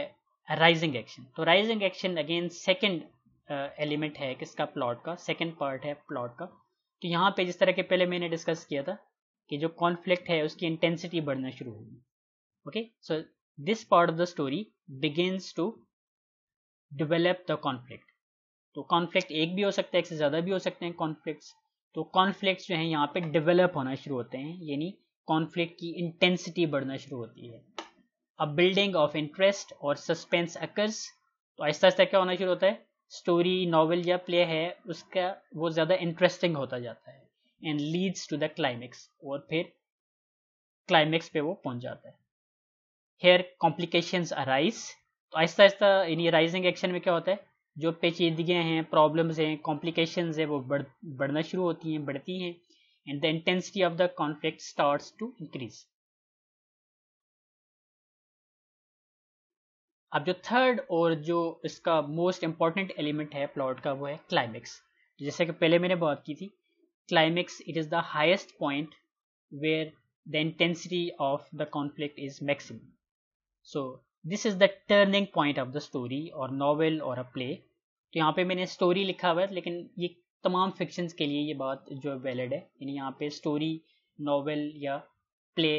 राइजिंग एक्शन तो rising action again second element है किसका प्लॉट का सेकेंड पार्ट है प्लॉट का तो यहाँ पे जिस तरह के पहले मैंने डिस्कस किया था कि जो कॉन्फ्लिक्ट है उसकी इंटेंसिटी बढ़ना शुरू होगी okay so this part of the story begins to develop the conflict तो कॉन्फ्लिक्ट एक भी हो सकता है एक से ज़्यादा भी हो सकते हैं कॉन्फ्लिक्ट तो कॉन्फ्लिक्ट जो है यहाँ पे डेवलप होना शुरू होते हैं यानी कॉन्फ्लिक्ट की इंटेंसिटी बढ़ना शुरू होती है अब building of interest or suspense occurs तो आहिस्ता आहिस्ता क्या होना शुरू होता है स्टोरी नॉवल या प्ले है उसका वो ज़्यादा इंटरेस्टिंग होता जाता है and leads to the climax और फिर क्लाइमेक्स पे वो पहुंच जाता है हेयर कॉम्प्लिकेशन अराइज तो आहिस्ता आहिस्ता इन राइजिंग एक्शन में क्या होता है जो पेचीदगियाँ हैं प्रॉब्लम्स हैं कॉम्प्लिकेशन है वो बढ़ बढ़ना शुरू होती हैं बढ़ती हैं and the intensity of the conflict starts to increase अब जो थर्ड और जो इसका मोस्ट इम्पॉर्टेंट एलिमेंट है प्लॉट का वो है क्लाइमेक्स जैसे कि पहले मैंने बात की थी climax it is the highest point where the intensity of the conflict is maximum so this is the turning point of the story or novel or a play तो यहाँ पे मैंने स्टोरी लिखा हुआ है लेकिन ये तमाम फिक्शंस के लिए ये बात जो है वैलिड है यानी यहाँ पे स्टोरी नॉवल या प्ले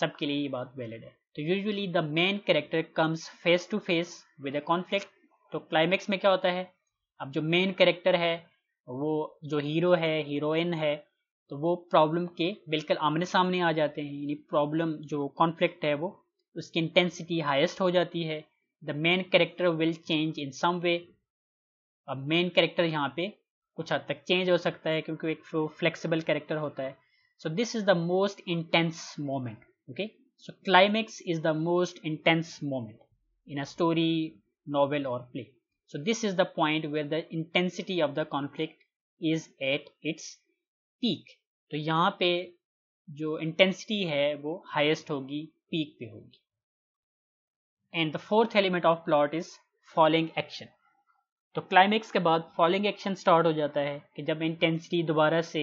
सब के लिए ये बात वैलिड है तो usually the main character comes face to face with a conflict तो क्लाइमेक्स में क्या होता है अब जो मेन कैरेक्टर है वो जो हीरो है हीरोइन है तो वो प्रॉब्लम के बिल्कुल आमने सामने आ जाते हैं यानी प्रॉब्लम जो कॉन्फ्लिक्ट है वो उसकी इंटेंसिटी हाईएस्ट हो जाती है the main character will change in some way अब मेन कैरेक्टर यहाँ पे कुछ हद तक चेंज हो सकता है क्योंकि एक फ्लेक्सिबल कैरेक्टर होता है so this is the most intense moment okay so climax is the most intense moment in a story novel or play so this is the point where the intensity of the conflict is at its peak तो यहाँ पे जो intensity है वो heist होगी peak पे होगी and the fourth element of plot is following action तो क्लाइमेक्स के बाद फॉलिंग एक्शन स्टार्ट हो जाता है कि जब इंटेंसिटी दोबारा से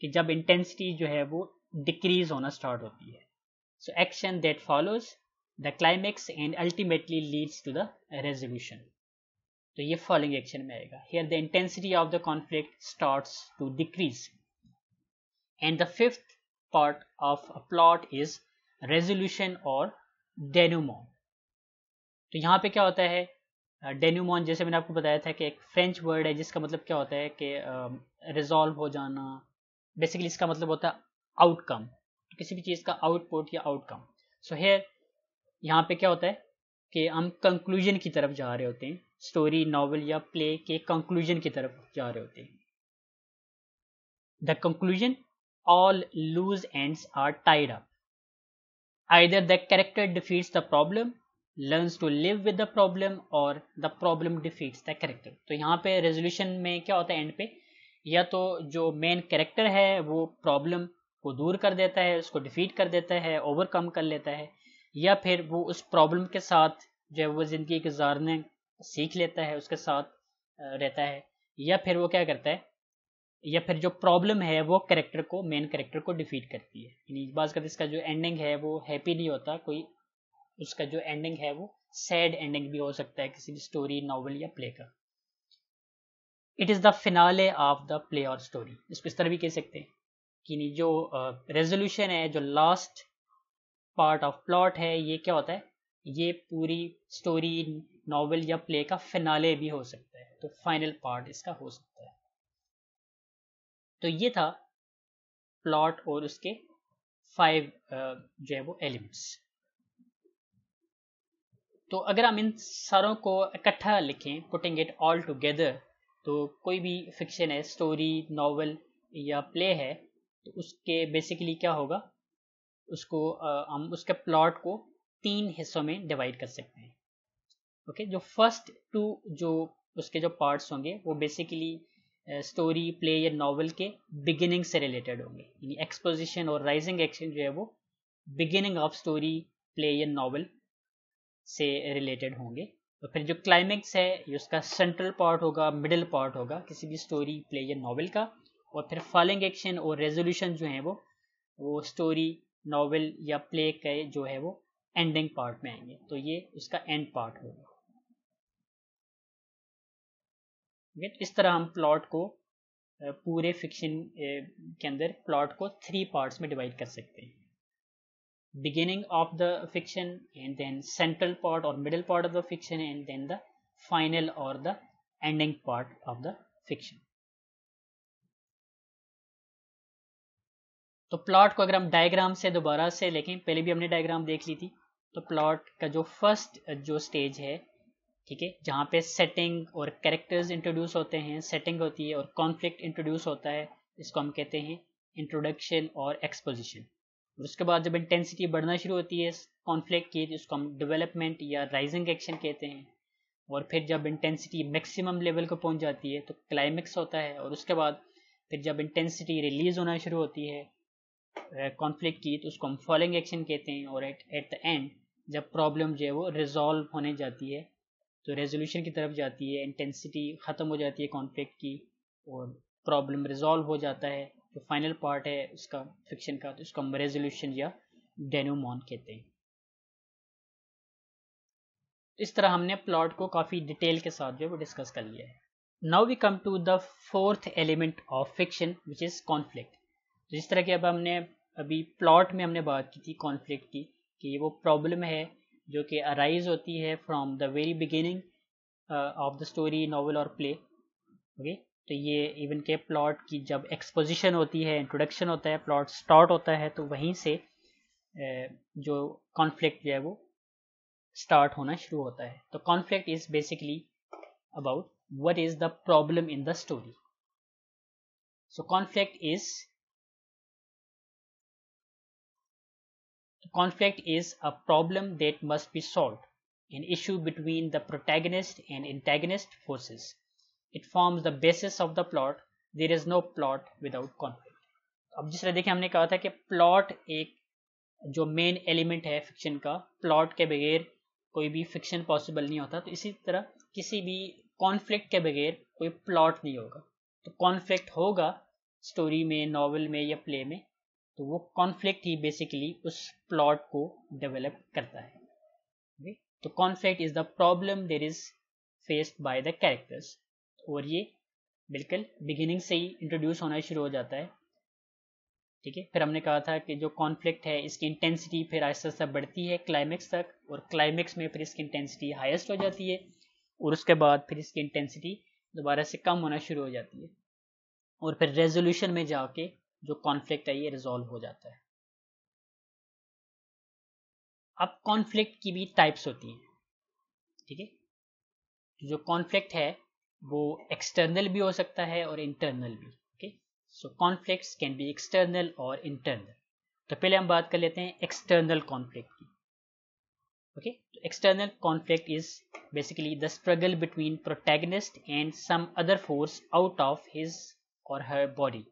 कि जब इंटेंसिटी जो है वो डिक्रीज होना स्टार्ट होती है so action that follows the climax and ultimately leads to the resolution तो ये फॉलिंग एक्शन में आएगा here the intensity of the conflict start to decrease and the fifth part of a plot is resolution or denouement तो यहाँ पे क्या होता है डेन्यूमॉन जैसे मैंने आपको बताया था कि एक फ्रेंच वर्ड है जिसका मतलब क्या होता है कि रिजॉल्व हो जाना बेसिकली इसका मतलब होता है आउटकम तो किसी भी चीज़ का आउटपुट या आउटकम सो हेयर यहाँ पे क्या होता है कि हम कंक्लूजन की तरफ जा रहे होते हैं स्टोरी नावल या प्ले के कंक्लूजन की तरफ जा रहे होते हैं the conclusion all loose ends are tied up either the character defeats the problem learns to live with the problem or the problem defeats the character तो यहाँ पे रेजोल्यूशन में क्या होता है एंड पे या तो जो मेन करेक्टर है वो प्रॉब्लम को दूर कर देता है उसको डिफीट कर देता है ओवरकम कर लेता है या फिर वो उस प्रॉब्लम के साथ जो है वो ज़िंदगी गुजारने सीख लेता है उसके साथ रहता है या फिर वो क्या करता है या फिर जो प्रॉब्लम है वो करेक्टर को मेन करेक्टर को डिफीट करती है यानी बात करते इसका जो एंडिंग है वो हैप्पी नहीं होता कोई उसका जो एंडिंग है वो सैड एंडिंग भी हो सकता है किसी भी स्टोरी नॉवल या प्ले का it is the finale of the play or story इसको इस तरह भी कह सकते हैं कि नहीं जो रेजोल्यूशन uh, है जो लास्ट पार्ट ऑफ प्लॉट है ये क्या होता है ये पूरी स्टोरी नॉवल या प्ले का फिनाले भी हो सकता है तो फाइनल पार्ट इसका हो सकता है तो ये था प्लॉट और उसके फाइव uh, जो है वो एलिमेंट्स तो अगर हम इन सारों को इकट्ठा लिखें पुटिंग इट ऑल टुगेदर तो कोई भी फिक्शन है स्टोरी नावल या प्ले है तो उसके बेसिकली क्या होगा उसको आ, हम उसके प्लॉट को तीन हिस्सों में डिवाइड कर सकते हैं ओके जो फर्स्ट टू जो उसके जो पार्ट्स होंगे वो बेसिकली स्टोरी प्ले या नावल के बिगिनिंग से रिलेटेड होंगे यानी एक्सपोजिशन और राइजिंग एक्शन जो है वो बिगिनिंग ऑफ स्टोरी प्ले या नावल से रिलेटेड होंगे और तो फिर जो क्लाइमेक्स है ये उसका सेंट्रल पार्ट होगा मिडिल पार्ट होगा किसी भी स्टोरी प्ले या नॉवल का और फिर फॉलिंग एक्शन और रेजोल्यूशन जो है वो वो स्टोरी नॉवल या प्ले के जो है वो एंडिंग पार्ट में आएंगे तो ये उसका एंड पार्ट होगा इस तरह हम प्लॉट को पूरे फिक्शन के अंदर प्लॉट को थ्री पार्ट्स में डिवाइड कर सकते हैं beginning of the fiction and then central part or middle part of the fiction and then the final or the ending part of the fiction तो प्लॉट को अगर हम डायग्राम से दोबारा से लेखें पहले भी हमने डायग्राम देख ली थी तो प्लॉट का जो फर्स्ट जो स्टेज है ठीक है जहाँ पे सेटिंग और कैरेक्टर्स इंट्रोड्यूस होते हैं सेटिंग होती है और कॉन्फ्लिक्ट इंट्रोड्यूस होता है इसको हम कहते हैं इंट्रोडक्शन और एक्सपोजिशन और उसके बाद जब इंटेंसिटी बढ़ना शुरू होती है कॉन्फ्लिक्ट की तो उसको हम डेवलपमेंट या राइजिंग एक्शन कहते हैं और फिर जब इंटेंसिटी मैक्सिमम लेवल को पहुंच जाती है तो क्लाइमेक्स होता है और उसके बाद फिर जब इंटेंसिटी रिलीज होना शुरू होती है कॉन्फ्लिक्ट की तो उसको हम फॉलिंग एक्शन कहते हैं और एट एट द एंड जब प्रॉब्लम जो है वो रिजॉल्व होने जाती है तो रेजोल्यूशन की तरफ जाती है इंटेंसिटी ख़त्म हो जाती है कॉन्फ्लिक्ट की और प्रॉब्लम रिजॉल्व हो जाता है जो फाइनल पार्ट है उसका फिक्शन का तो उसको हम रेजोल्यूशन या डेनोमॉन कहते हैं इस तरह हमने प्लॉट को काफ़ी डिटेल के साथ जो है वो डिस्कस कर लिया है now we come to the fourth element of fiction which is conflict जिस तरह की अब हमने अभी प्लॉट में हमने बात की थी कॉन्फ्लिक्ट की कि ये वो प्रॉब्लम है जो कि अराइज होती है from the very beginning of the story novel और प्ले ओके तो ये इवन के प्लॉट की जब एक्सपोजिशन होती है इंट्रोडक्शन होता है प्लॉट स्टार्ट होता है तो वहीं से जो कॉन्फ्लिक्ट है वो स्टार्ट होना शुरू होता है तो conflict is basically about what is the problem in the story so conflict is conflict is a problem that must be solve an issue between the protagonist and antagonist forces it forms the basis of the plot there is no plot without conflict अब जिस तरह देखिए हमने कहा था कि plot एक जो मेन एलिमेंट है फिक्शन का प्लॉट के बगैर कोई भी फिक्शन पॉसिबल नहीं होता तो इसी तरह किसी भी कॉन्फ्लिक्ट के बगैर कोई प्लॉट नहीं होगा तो कॉन्फ्लिक्ट होगा स्टोरी में नॉवल में या प्ले में तो वो कॉन्फ्लिक्ट ही बेसिकली उस प्लॉट को डेवलप करता है तो conflict is the problem there is faced by the characters और ये बिल्कुल बिगिनिंग से ही इंट्रोड्यूस होना शुरू हो जाता है ठीक है फिर हमने कहा था कि जो कॉन्फ्लिक्ट है इसकी इंटेंसिटी फिर आहिस्ता आहिस्ता बढ़ती है क्लाइमेक्स तक और क्लाइमेक्स में फिर इसकी इंटेंसिटी हाईएस्ट हो जाती है और उसके बाद फिर इसकी इंटेंसिटी दोबारा से कम होना शुरू हो जाती है और फिर रेजोल्यूशन में जाके जो कॉन्फ्लिक्ट है ये रिजॉल्व हो जाता है अब कॉन्फ्लिक्ट की भी टाइप्स होती हैं ठीक है जो कॉन्फ्लिक्ट है वो एक्सटर्नल भी हो सकता है और इंटरनल भी okay so conflict can be external or internal तो पहले हम बात कर लेते हैं एक्सटर्नल कॉन्फ्लिक्ट की okay external conflict is basically the struggle between protagonist and some other force out of his or her body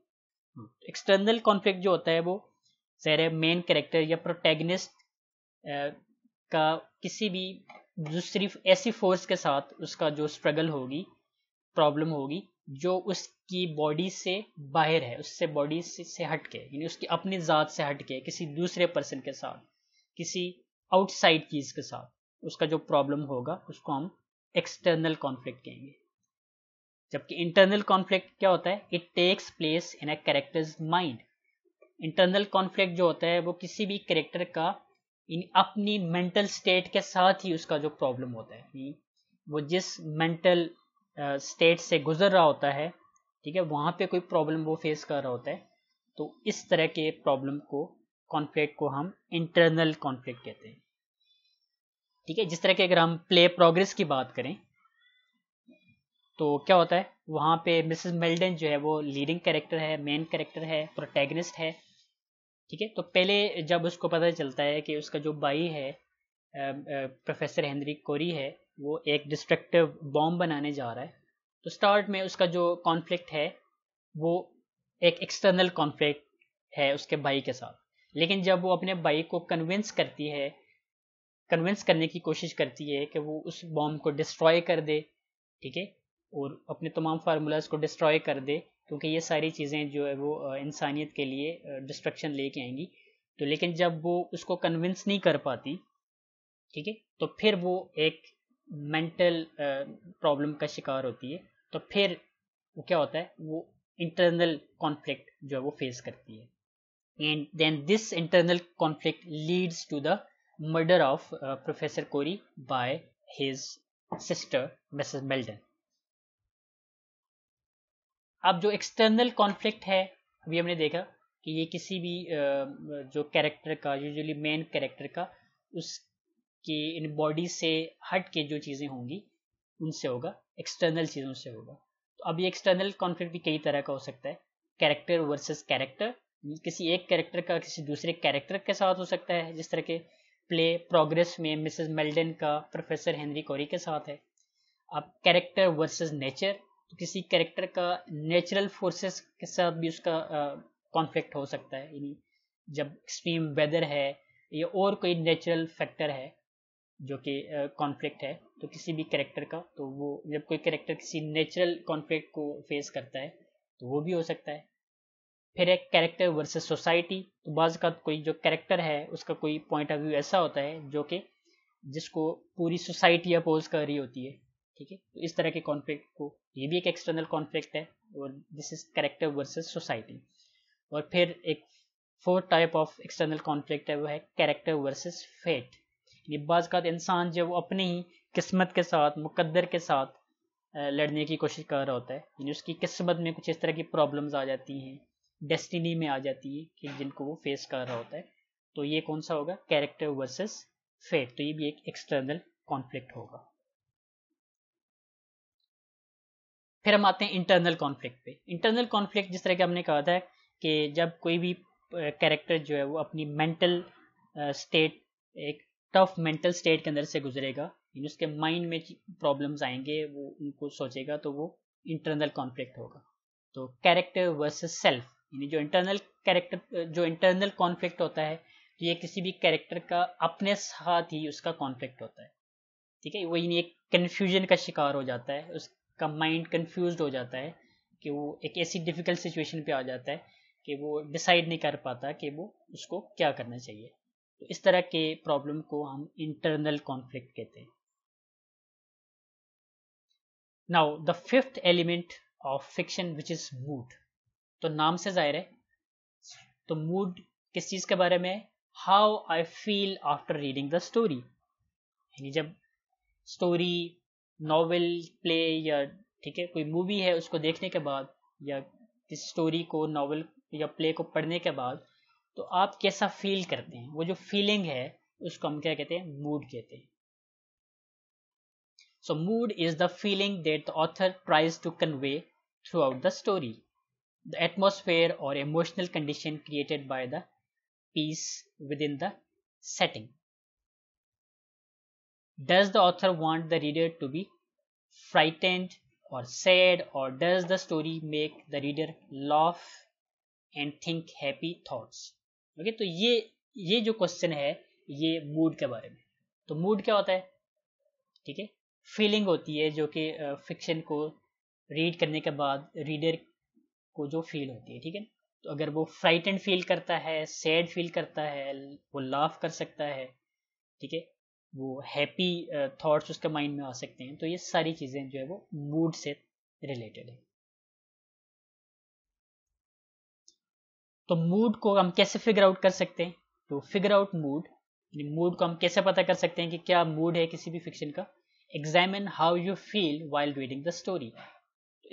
external conflict जो होता है वो जहर मेन कैरेक्टर या प्रोटैगनिस्ट का किसी भी दूसरी ऐसी फोर्स के साथ उसका जो स्ट्रगल होगी प्रॉब्लम होगी जो उसकी बॉडी से बाहर है उससे बॉडी से, से हटके यानी उसकी अपनी ज़ात से हटके किसी दूसरे पर्सन के साथ किसी आउटसाइड चीज़ के साथ उसका जो प्रॉब्लम होगा उसको हम एक्सटर्नल कॉन्फ्लिक्ट कहेंगे जबकि इंटरनल कॉन्फ्लिक्ट क्या होता है it takes place in a character's mind internal conflict जो होता है वो किसी भी कैरेक्टर का इन अपनी मेंटल स्टेट के साथ ही उसका जो प्रॉब्लम होता है वो जिस मेंटल स्टेट से गुजर रहा होता है ठीक है वहाँ पे कोई प्रॉब्लम वो फेस कर रहा होता है तो इस तरह के प्रॉब्लम को कॉन्फ्लिक्ट को हम इंटरनल कॉन्फ्लिक्ट कहते हैं ठीक है जिस तरह के अगर हम प्ले प्रोग्रेस की बात करें तो क्या होता है वहाँ पे मिसेस मेल्डन जो है वो लीडिंग कैरेक्टर है मेन कैरेक्टर है प्रोटैगनिस्ट है ठीक है तो पहले जब उसको पता चलता है कि उसका जो भाई है प्रोफेसर हेनरी कोरी है वो एक डिस्ट्रक्टिव बॉम्ब बनाने जा रहा है तो स्टार्ट में उसका जो कॉन्फ्लिक्ट है वो एक एक्सटर्नल कॉन्फ्लिक्ट है उसके भाई के साथ लेकिन जब वो अपने भाई को कन्विंस करती है कन्विंस करने की कोशिश करती है कि वो उस बॉम्ब को डिस्ट्रॉय कर दे ठीक है और अपने तमाम फार्मूलाज को डिस्ट्रॉय कर दे क्योंकि ये सारी चीज़ें जो है वो इंसानियत के लिए डिस्ट्रक्शन लेके आएंगी तो लेकिन जब वो उसको कन्विंस नहीं कर पाती ठीक है तो फिर वो एक मेंटल प्रॉब्लम uh, का शिकार होती है तो फिर वो क्या होता है वो इंटरनल कॉन्फ्लिक्ट जो है वो फेस करती है and then this internal conflict leads to the murder of professor Corrie by his sister Mrs Meldon अब जो एक्सटर्नल कॉन्फ्लिक्ट है अभी हमने देखा कि ये किसी भी uh, जो कैरेक्टर का यूजुअली मेन कैरेक्टर का उस कि इन बॉडी से हट के जो चीज़ें होंगी उनसे होगा एक्सटर्नल चीज़ों से होगा तो अब ये एक्सटर्नल कॉन्फ्लिक्ट भी कई तरह का हो सकता है कैरेक्टर वर्सेस कैरेक्टर किसी एक कैरेक्टर का किसी दूसरे कैरेक्टर के साथ हो सकता है जिस तरह के प्ले प्रोग्रेस में मिसेस मेल्डन का प्रोफेसर हेनरी कोरी के साथ है अब कैरेक्टर वर्सेस नेचर तो किसी कैरेक्टर का नेचुरल फोर्सेस के साथ भी उसका कॉन्फ्लिक्ट हो सकता है यानी जब एक्सट्रीम वेदर है या और कोई नेचुरल फैक्टर है जो कि कॉन्फ्लिक्ट है तो किसी भी कैरेक्टर का तो वो जब कोई करेक्टर किसी नेचुरल कॉन्फ्लिक्ट को फेस करता है तो वो भी हो सकता है फिर एक कैरेक्टर वर्सेस सोसाइटी तो बाज़ का कोई जो कैरेक्टर है उसका कोई पॉइंट ऑफ व्यू ऐसा होता है जो कि जिसको पूरी सोसाइटी अपोज कर रही होती है ठीक है तो इस तरह के कॉन्फ्लिक्ट को ये भी एक एक्सटर्नल कॉन्फ्लिक्ट है और this is character versus society और फिर एक fourth type of external conflict है वो है कैरेक्टर वर्सेस फेट ये बाज़ का तो इंसान जो अपनी ही किस्मत के साथ मुकद्दर के साथ लड़ने की कोशिश कर रहा होता है यानी उसकी किस्मत में कुछ इस तरह की प्रॉब्लम्स आ जाती हैं डेस्टिनी में आ जाती है कि जिनको वो फेस कर रहा होता है तो ये कौन सा होगा कैरेक्टर वर्सेस फेट तो ये भी एक एक्सटर्नल कॉन्फ्लिक्ट होगा फिर हम आते हैं इंटरनल कॉन्फ्लिक्ट पे इंटरनल कॉन्फ्लिक्ट जिस तरह के हमने कहा था कि जब कोई भी कैरेक्टर जो है वो अपनी मेंटल स्टेट एक टफ मेंटल स्टेट के अंदर से गुजरेगा उसके माइंड में प्रॉब्लम्स आएंगे वो उनको सोचेगा तो वो इंटरनल कॉन्फ्लिक्ट होगा तो कैरेक्टर वर्सेस सेल्फ यानी जो इंटरनल कैरेक्टर जो इंटरनल कॉन्फ्लिक्ट होता है तो ये किसी भी कैरेक्टर का अपने साथ ही उसका कॉन्फ्लिक्ट होता है ठीक है वो यानी एक कन्फ्यूजन का शिकार हो जाता है उसका माइंड कन्फ्यूज हो जाता है कि वो एक ऐसी डिफिकल्ट सिचुएशन पे आ जाता है कि वो डिसाइड नहीं कर पाता कि वो उसको क्या करना चाहिए तो इस तरह के प्रॉब्लम को हम इंटरनल कॉन्फ्लिक्ट कहते हैं now the fifth element of fiction which is mood तो नाम से जाहिर है तो मूड किस चीज़ के बारे में how I feel after reading the story यानी जब स्टोरी नॉवेल प्ले या ठीक है कोई मूवी है उसको देखने के बाद या किस स्टोरी को नॉवेल या प्ले को पढ़ने के बाद तो आप कैसा फील करते हैं वो जो फीलिंग है उसको हम क्या कहते हैं मूड कहते हैं so mood is the feeling that the author tries to convey throughout the story the atmosphere or emotional condition created by the piece within the setting does the author want the reader to be frightened or sad or does the story make the reader laugh and think happy thoughts okay तो ये ये जो question है ये mood के बारे में तो मूड क्या होता है ठीक है फीलिंग होती है जो कि फिक्शन को रीड करने के बाद रीडर को जो फील होती है ठीक है तो अगर वो फ्राइटेंड फील करता है सैड फील करता है वो लाफ कर सकता है ठीक है वो हैप्पी थॉट्स उसके माइंड में आ सकते हैं तो ये सारी चीज़ें जो है वो मूड से रिलेटेड है तो मूड को हम कैसे फिगर आउट कर सकते हैं तो फिगर आउट मूड मूड को हम कैसे पता कर सकते हैं कि क्या मूड है किसी भी फिक्शन का examine how you feel while reading the story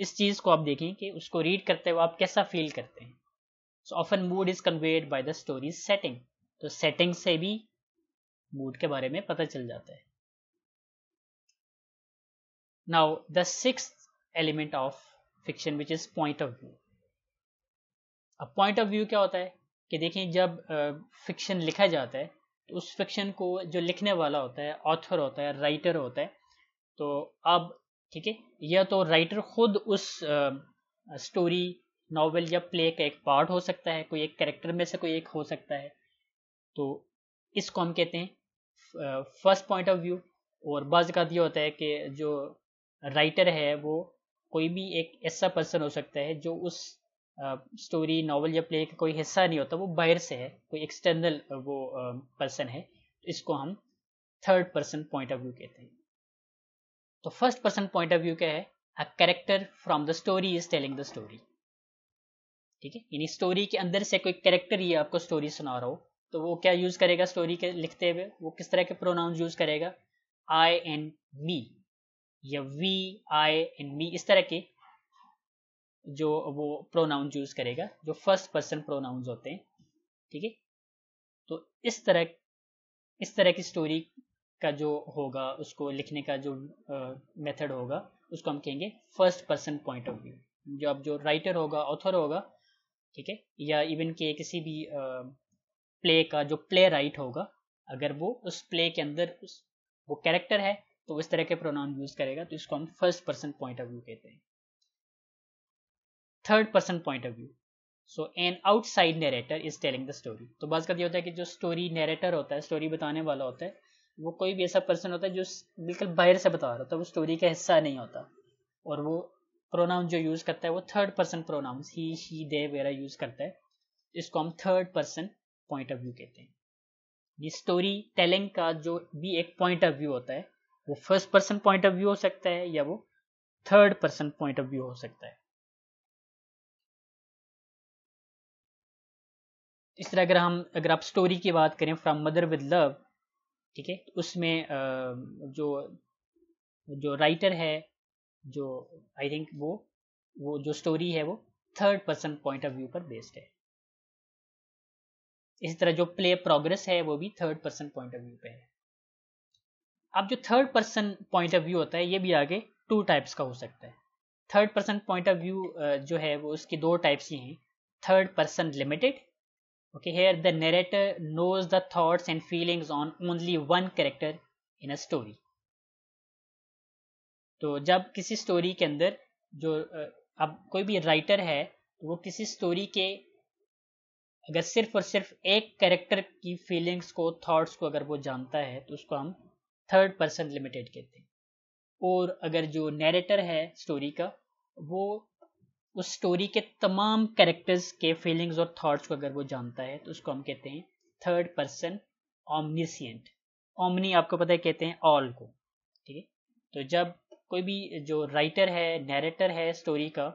इस चीज को आप देखें कि उसको रीड करते हुए आप कैसा फील करते हैं so often mood is conveyed by the story setting तो सेटिंग से भी मूड के बारे में पता चल जाता है now the six element of fiction which is point of view अब पॉइंट ऑफ व्यू क्या होता है कि देखें जब फिक्शन लिखा जाता है तो उस फिक्शन को जो लिखने वाला होता है ऑथर होता है राइटर होता है तो अब ठीक है या तो राइटर खुद उस स्टोरी नावल या प्ले का एक पार्ट हो सकता है कोई एक कैरेक्टर में से कोई एक हो सकता है तो इसको हम कहते हैं फर्स्ट पॉइंट ऑफ व्यू और बाज़ का यह होता है कि जो राइटर है वो कोई भी एक ऐसा पर्सन हो सकता है जो उस स्टोरी uh, नावल या प्ले का कोई हिस्सा नहीं होता वो बाहर से है कोई एक्सटर्नल वो पर्सन uh, है इसको हम third person point of view कहते हैं तो first person point of view क्या है a character from the story is telling the story ठीक है यानी स्टोरी के अंदर से कोई कैरेक्टर ये आपको स्टोरी सुना रहा हो तो वो क्या यूज करेगा स्टोरी के लिखते हुए वो किस तरह के प्रोनाउंस यूज करेगा आई एंड मी या वी आई एंड मी इस तरह के जो वो प्रोनाउन यूज़ करेगा जो फर्स्ट पर्सन प्रोनाउन होते हैं ठीक है तो इस तरह इस तरह की स्टोरी का जो होगा उसको लिखने का जो मेथड uh, होगा उसको हम कहेंगे first person point of view जो अब जो राइटर होगा ऑथर होगा ठीक है या इवन के किसी भी प्ले uh, का जो प्ले राइट होगा अगर वो उस प्ले के अंदर उस वो कैरेक्टर है तो इस तरह के प्रोनाउन यूज़ करेगा तो इसको हम first person point of view कहते हैं third person point of view so an outside narrator is telling the story तो बात कर ये होता है कि जो स्टोरी नरेटर होता है स्टोरी बताने वाला होता है वो कोई भी ऐसा पर्सन होता है जो बिल्कुल बाहर से बता रहा होता है वो स्टोरी का हिस्सा नहीं होता और वो प्रोनाउन जो यूज़ करता है वो third person pronouns he she they वगैरह यूज़ करता है इसको हम third person point of view कहते हैं ये स्टोरी टेलिंग का जो भी एक पॉइंट ऑफ व्यू होता है वो first person point of view हो सकता है या वो third person point of view हो सकता है इस तरह अगर हम अगर आप स्टोरी की बात करें फ्रॉम मदर विद लव ठीक है तो उसमें जो जो राइटर है जो आई थिंक वो वो जो स्टोरी है वो third person point of view पर बेस्ड है इसी तरह जो प्ले प्रोग्रेस है वो भी third person point of view पे है अब जो third person point of view होता है ये भी आगे टू टाइप्स का हो सकता है third person point of view जो है वो उसकी दो टाइप्स ही हैं third person limited Okay, here the narrator knows the thoughts and feelings on only one character in a story. तो जब किसी स्टोरी के अंदर जो अब कोई भी राइटर है तो वो किसी स्टोरी के अगर सिर्फ और सिर्फ एक कैरेक्टर की फीलिंग्स को थॉट्स को अगर वो जानता है तो उसको हम थर्ड पर्सन लिमिटेड कहते हैं और अगर जो नरेटर है स्टोरी का वो उस स्टोरी के तमाम कैरेक्टर्स के फीलिंग्स और थॉट्स को अगर वो जानता है तो उसको हम कहते हैं थर्ड पर्सन ऑमनीसियंट ऑमनी आपको पता है कहते हैं ऑल को ठीक है तो जब कोई भी जो राइटर है नरेटर है स्टोरी का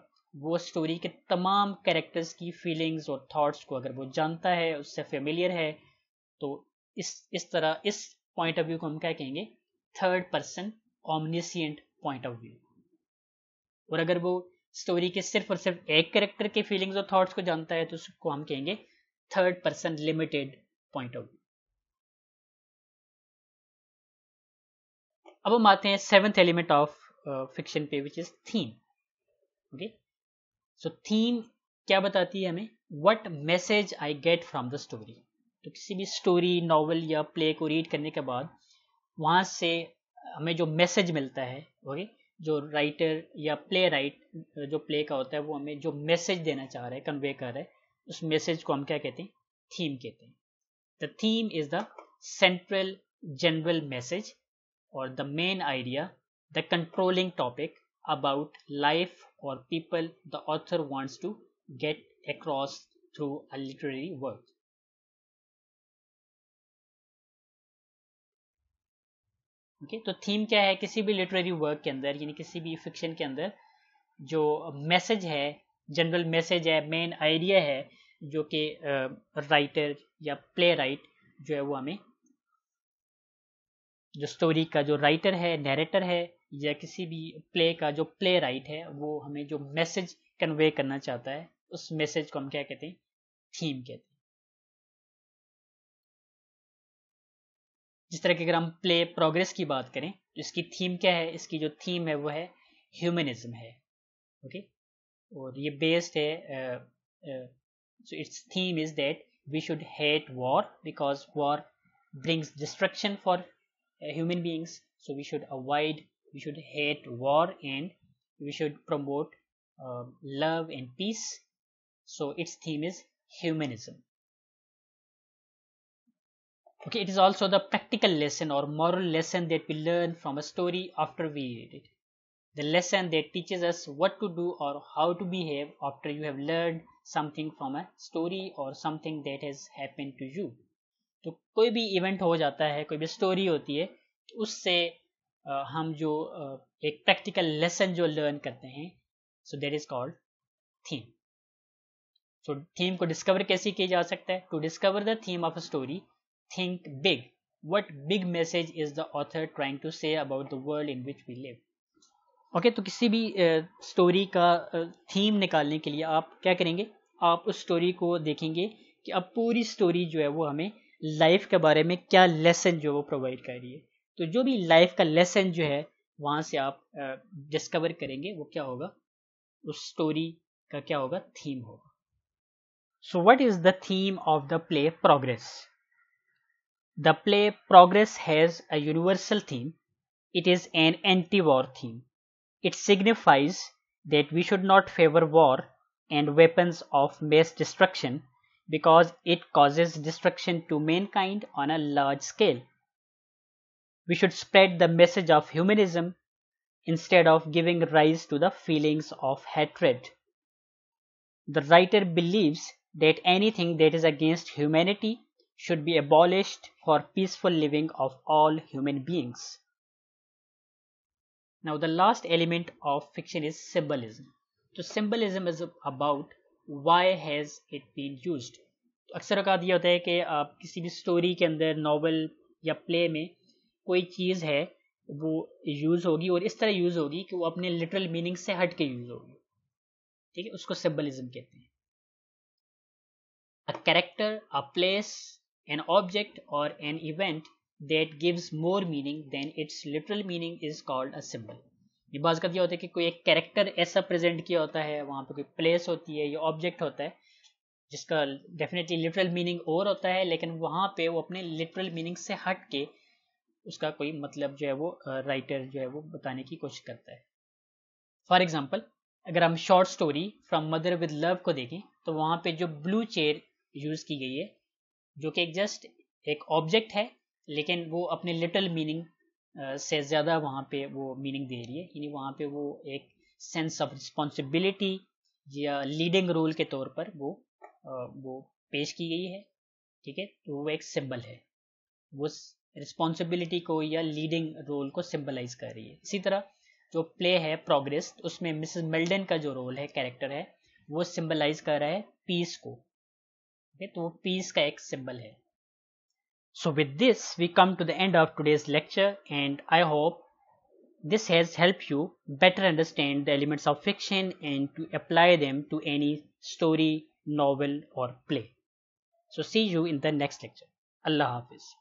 वो स्टोरी के तमाम कैरेक्टर्स की फीलिंग्स और थॉट्स को अगर वो जानता है उससे फेमिलियर है तो इस इस तरह इस पॉइंट ऑफ व्यू को हम क्या कहेंगे third person omniscient point of view और अगर वो स्टोरी के सिर्फ और सिर्फ एक करेक्टर के फीलिंग्स और थॉट्स को जानता है तो उसको हम कहेंगे third person limited point of view अब हम आते हैं सेवेंथ एलिमेंट ऑफ फिक्शन पे which is theme okay so theme क्या बताती है हमें what message I get from the story तो किसी भी स्टोरी नॉवल या प्ले को रीड करने के बाद वहां से हमें जो मैसेज मिलता है ओके okay? जो राइटर या प्ले राइट जो प्ले का होता है वो हमें जो मैसेज देना चाह रहा है कन्वे कर रहा है उस मैसेज को हम क्या कहते हैं थीम कहते हैं the theme is the central general message और the main idea the controlling topic about life और people the author wants to get across through a literary work okay तो थीम क्या है किसी भी लिटरेरी वर्क के अंदर यानी किसी भी फिक्शन के अंदर जो मैसेज है जनरल मैसेज है मेन आइडिया है जो कि राइटर uh, या प्ले राइट जो है वो हमें जो स्टोरी का जो राइटर है नरेटर है या किसी भी प्ले का जो प्ले राइट है वो हमें जो मैसेज कन्वे करना चाहता है उस मैसेज को हम क्या कहते हैं थीम कहते हैं जिस तरह की अगर हम प्ले प्रोग्रेस की बात करें तो इसकी थीम क्या है इसकी जो थीम है वो है ह्यूमनिज्म है ओके और ये बेस्ड है so its theme is that we should hate war because war brings destruction for human beings so we should avoid we should hate war and we should promote love and peace so its theme is humanism okay it is also the practical lesson or moral lesson that we learn from a story after we read it the lesson that teaches us what to do or how to behave after you have learned something from a story or something that has happened to you तो कोई भी event हो जाता है कोई भी story होती है उससे हम जो एक प्रैक्टिकल लेसन जो लर्न करते हैं so that is called theme so theme को डिस्कवर कैसे किया जा सकता है to discover the theme of a story think big. What big message is the author trying to say about the world in which we live? Okay okay, तो किसी भी story uh, का थीम uh, निकालने के लिए आप क्या करेंगे आप उस स्टोरी को देखेंगे कि अब पूरी स्टोरी जो है वो हमें लाइफ के बारे में क्या लेसन जो है वो प्रोवाइड कर रही है तो जो भी लाइफ का लेसन जो है वहाँ से आप डिस्कवर uh, करेंगे वो क्या होगा उस स्टोरी का क्या होगा थीम होगा so what is the theme of the play progress The play Progress has a universal theme. It is an anti-war theme. It signifies that we should not favor war and weapons of mass destruction because it causes destruction to mankind on a large scale. We should spread the message of humanism instead of giving rise to the feelings of hatred. The writer believes that anything that is against humanity should be abolished for peaceful living of all human beings. Now, the last element of fiction is symbolism. So, symbolism is about why has it been used. अक्सर अवकात ये होता है कि आप किसी भी story के अंदर नॉवल या प्ले में कोई चीज़ है वो यूज़ होगी और इस तरह यूज़ होगी कि वो अपने लिटरल मीनिंग से हट के यूज़ होगी ठीक है उसको सिम्बलिज्म कहते हैं a character a place an object or an event that gives more meaning than its literal meaning is called a symbol ये बाज का यह होता है कि कोई एक कैरेक्टर ऐसा प्रेजेंट किया होता है वहां पे कोई प्लेस होती है या ऑब्जेक्ट होता है जिसका डेफिनेटली लिटरल मीनिंग और होता है लेकिन वहां पे वो अपने लिटरल मीनिंग से हट के उसका कोई मतलब जो है वो राइटर जो है वो बताने की कोशिश करता है फॉर एग्जाम्पल अगर हम short story from mother with love को देखें तो वहां पे जो ब्लू चेयर यूज़ की गई है जो कि एक जस्ट एक ऑब्जेक्ट है लेकिन वो अपने लिटल मीनिंग से ज़्यादा वहाँ पे वो मीनिंग दे रही है यानी वहाँ पे वो एक सेंस ऑफ रिस्पॉन्सिबिलिटी या लीडिंग रोल के तौर पर वो वो पेश की गई है ठीक है तो वो एक सिंबल है वो रिस्पॉन्सिबिलिटी को या लीडिंग रोल को सिंबलाइज कर रही है इसी तरह जो प्ले है प्रोग्रेस उसमें मिसेस मिल्डन का जो रोल है कैरेक्टर है वो सिंबलाइज कर रहा है पीस को तो वो पीस का एक सिंबल है so with this we come to the end of today's lecture and I hope this has help you better understand the elements of fiction and to apply them to any story novel और play so see you in the next lecture Allah हाफिज़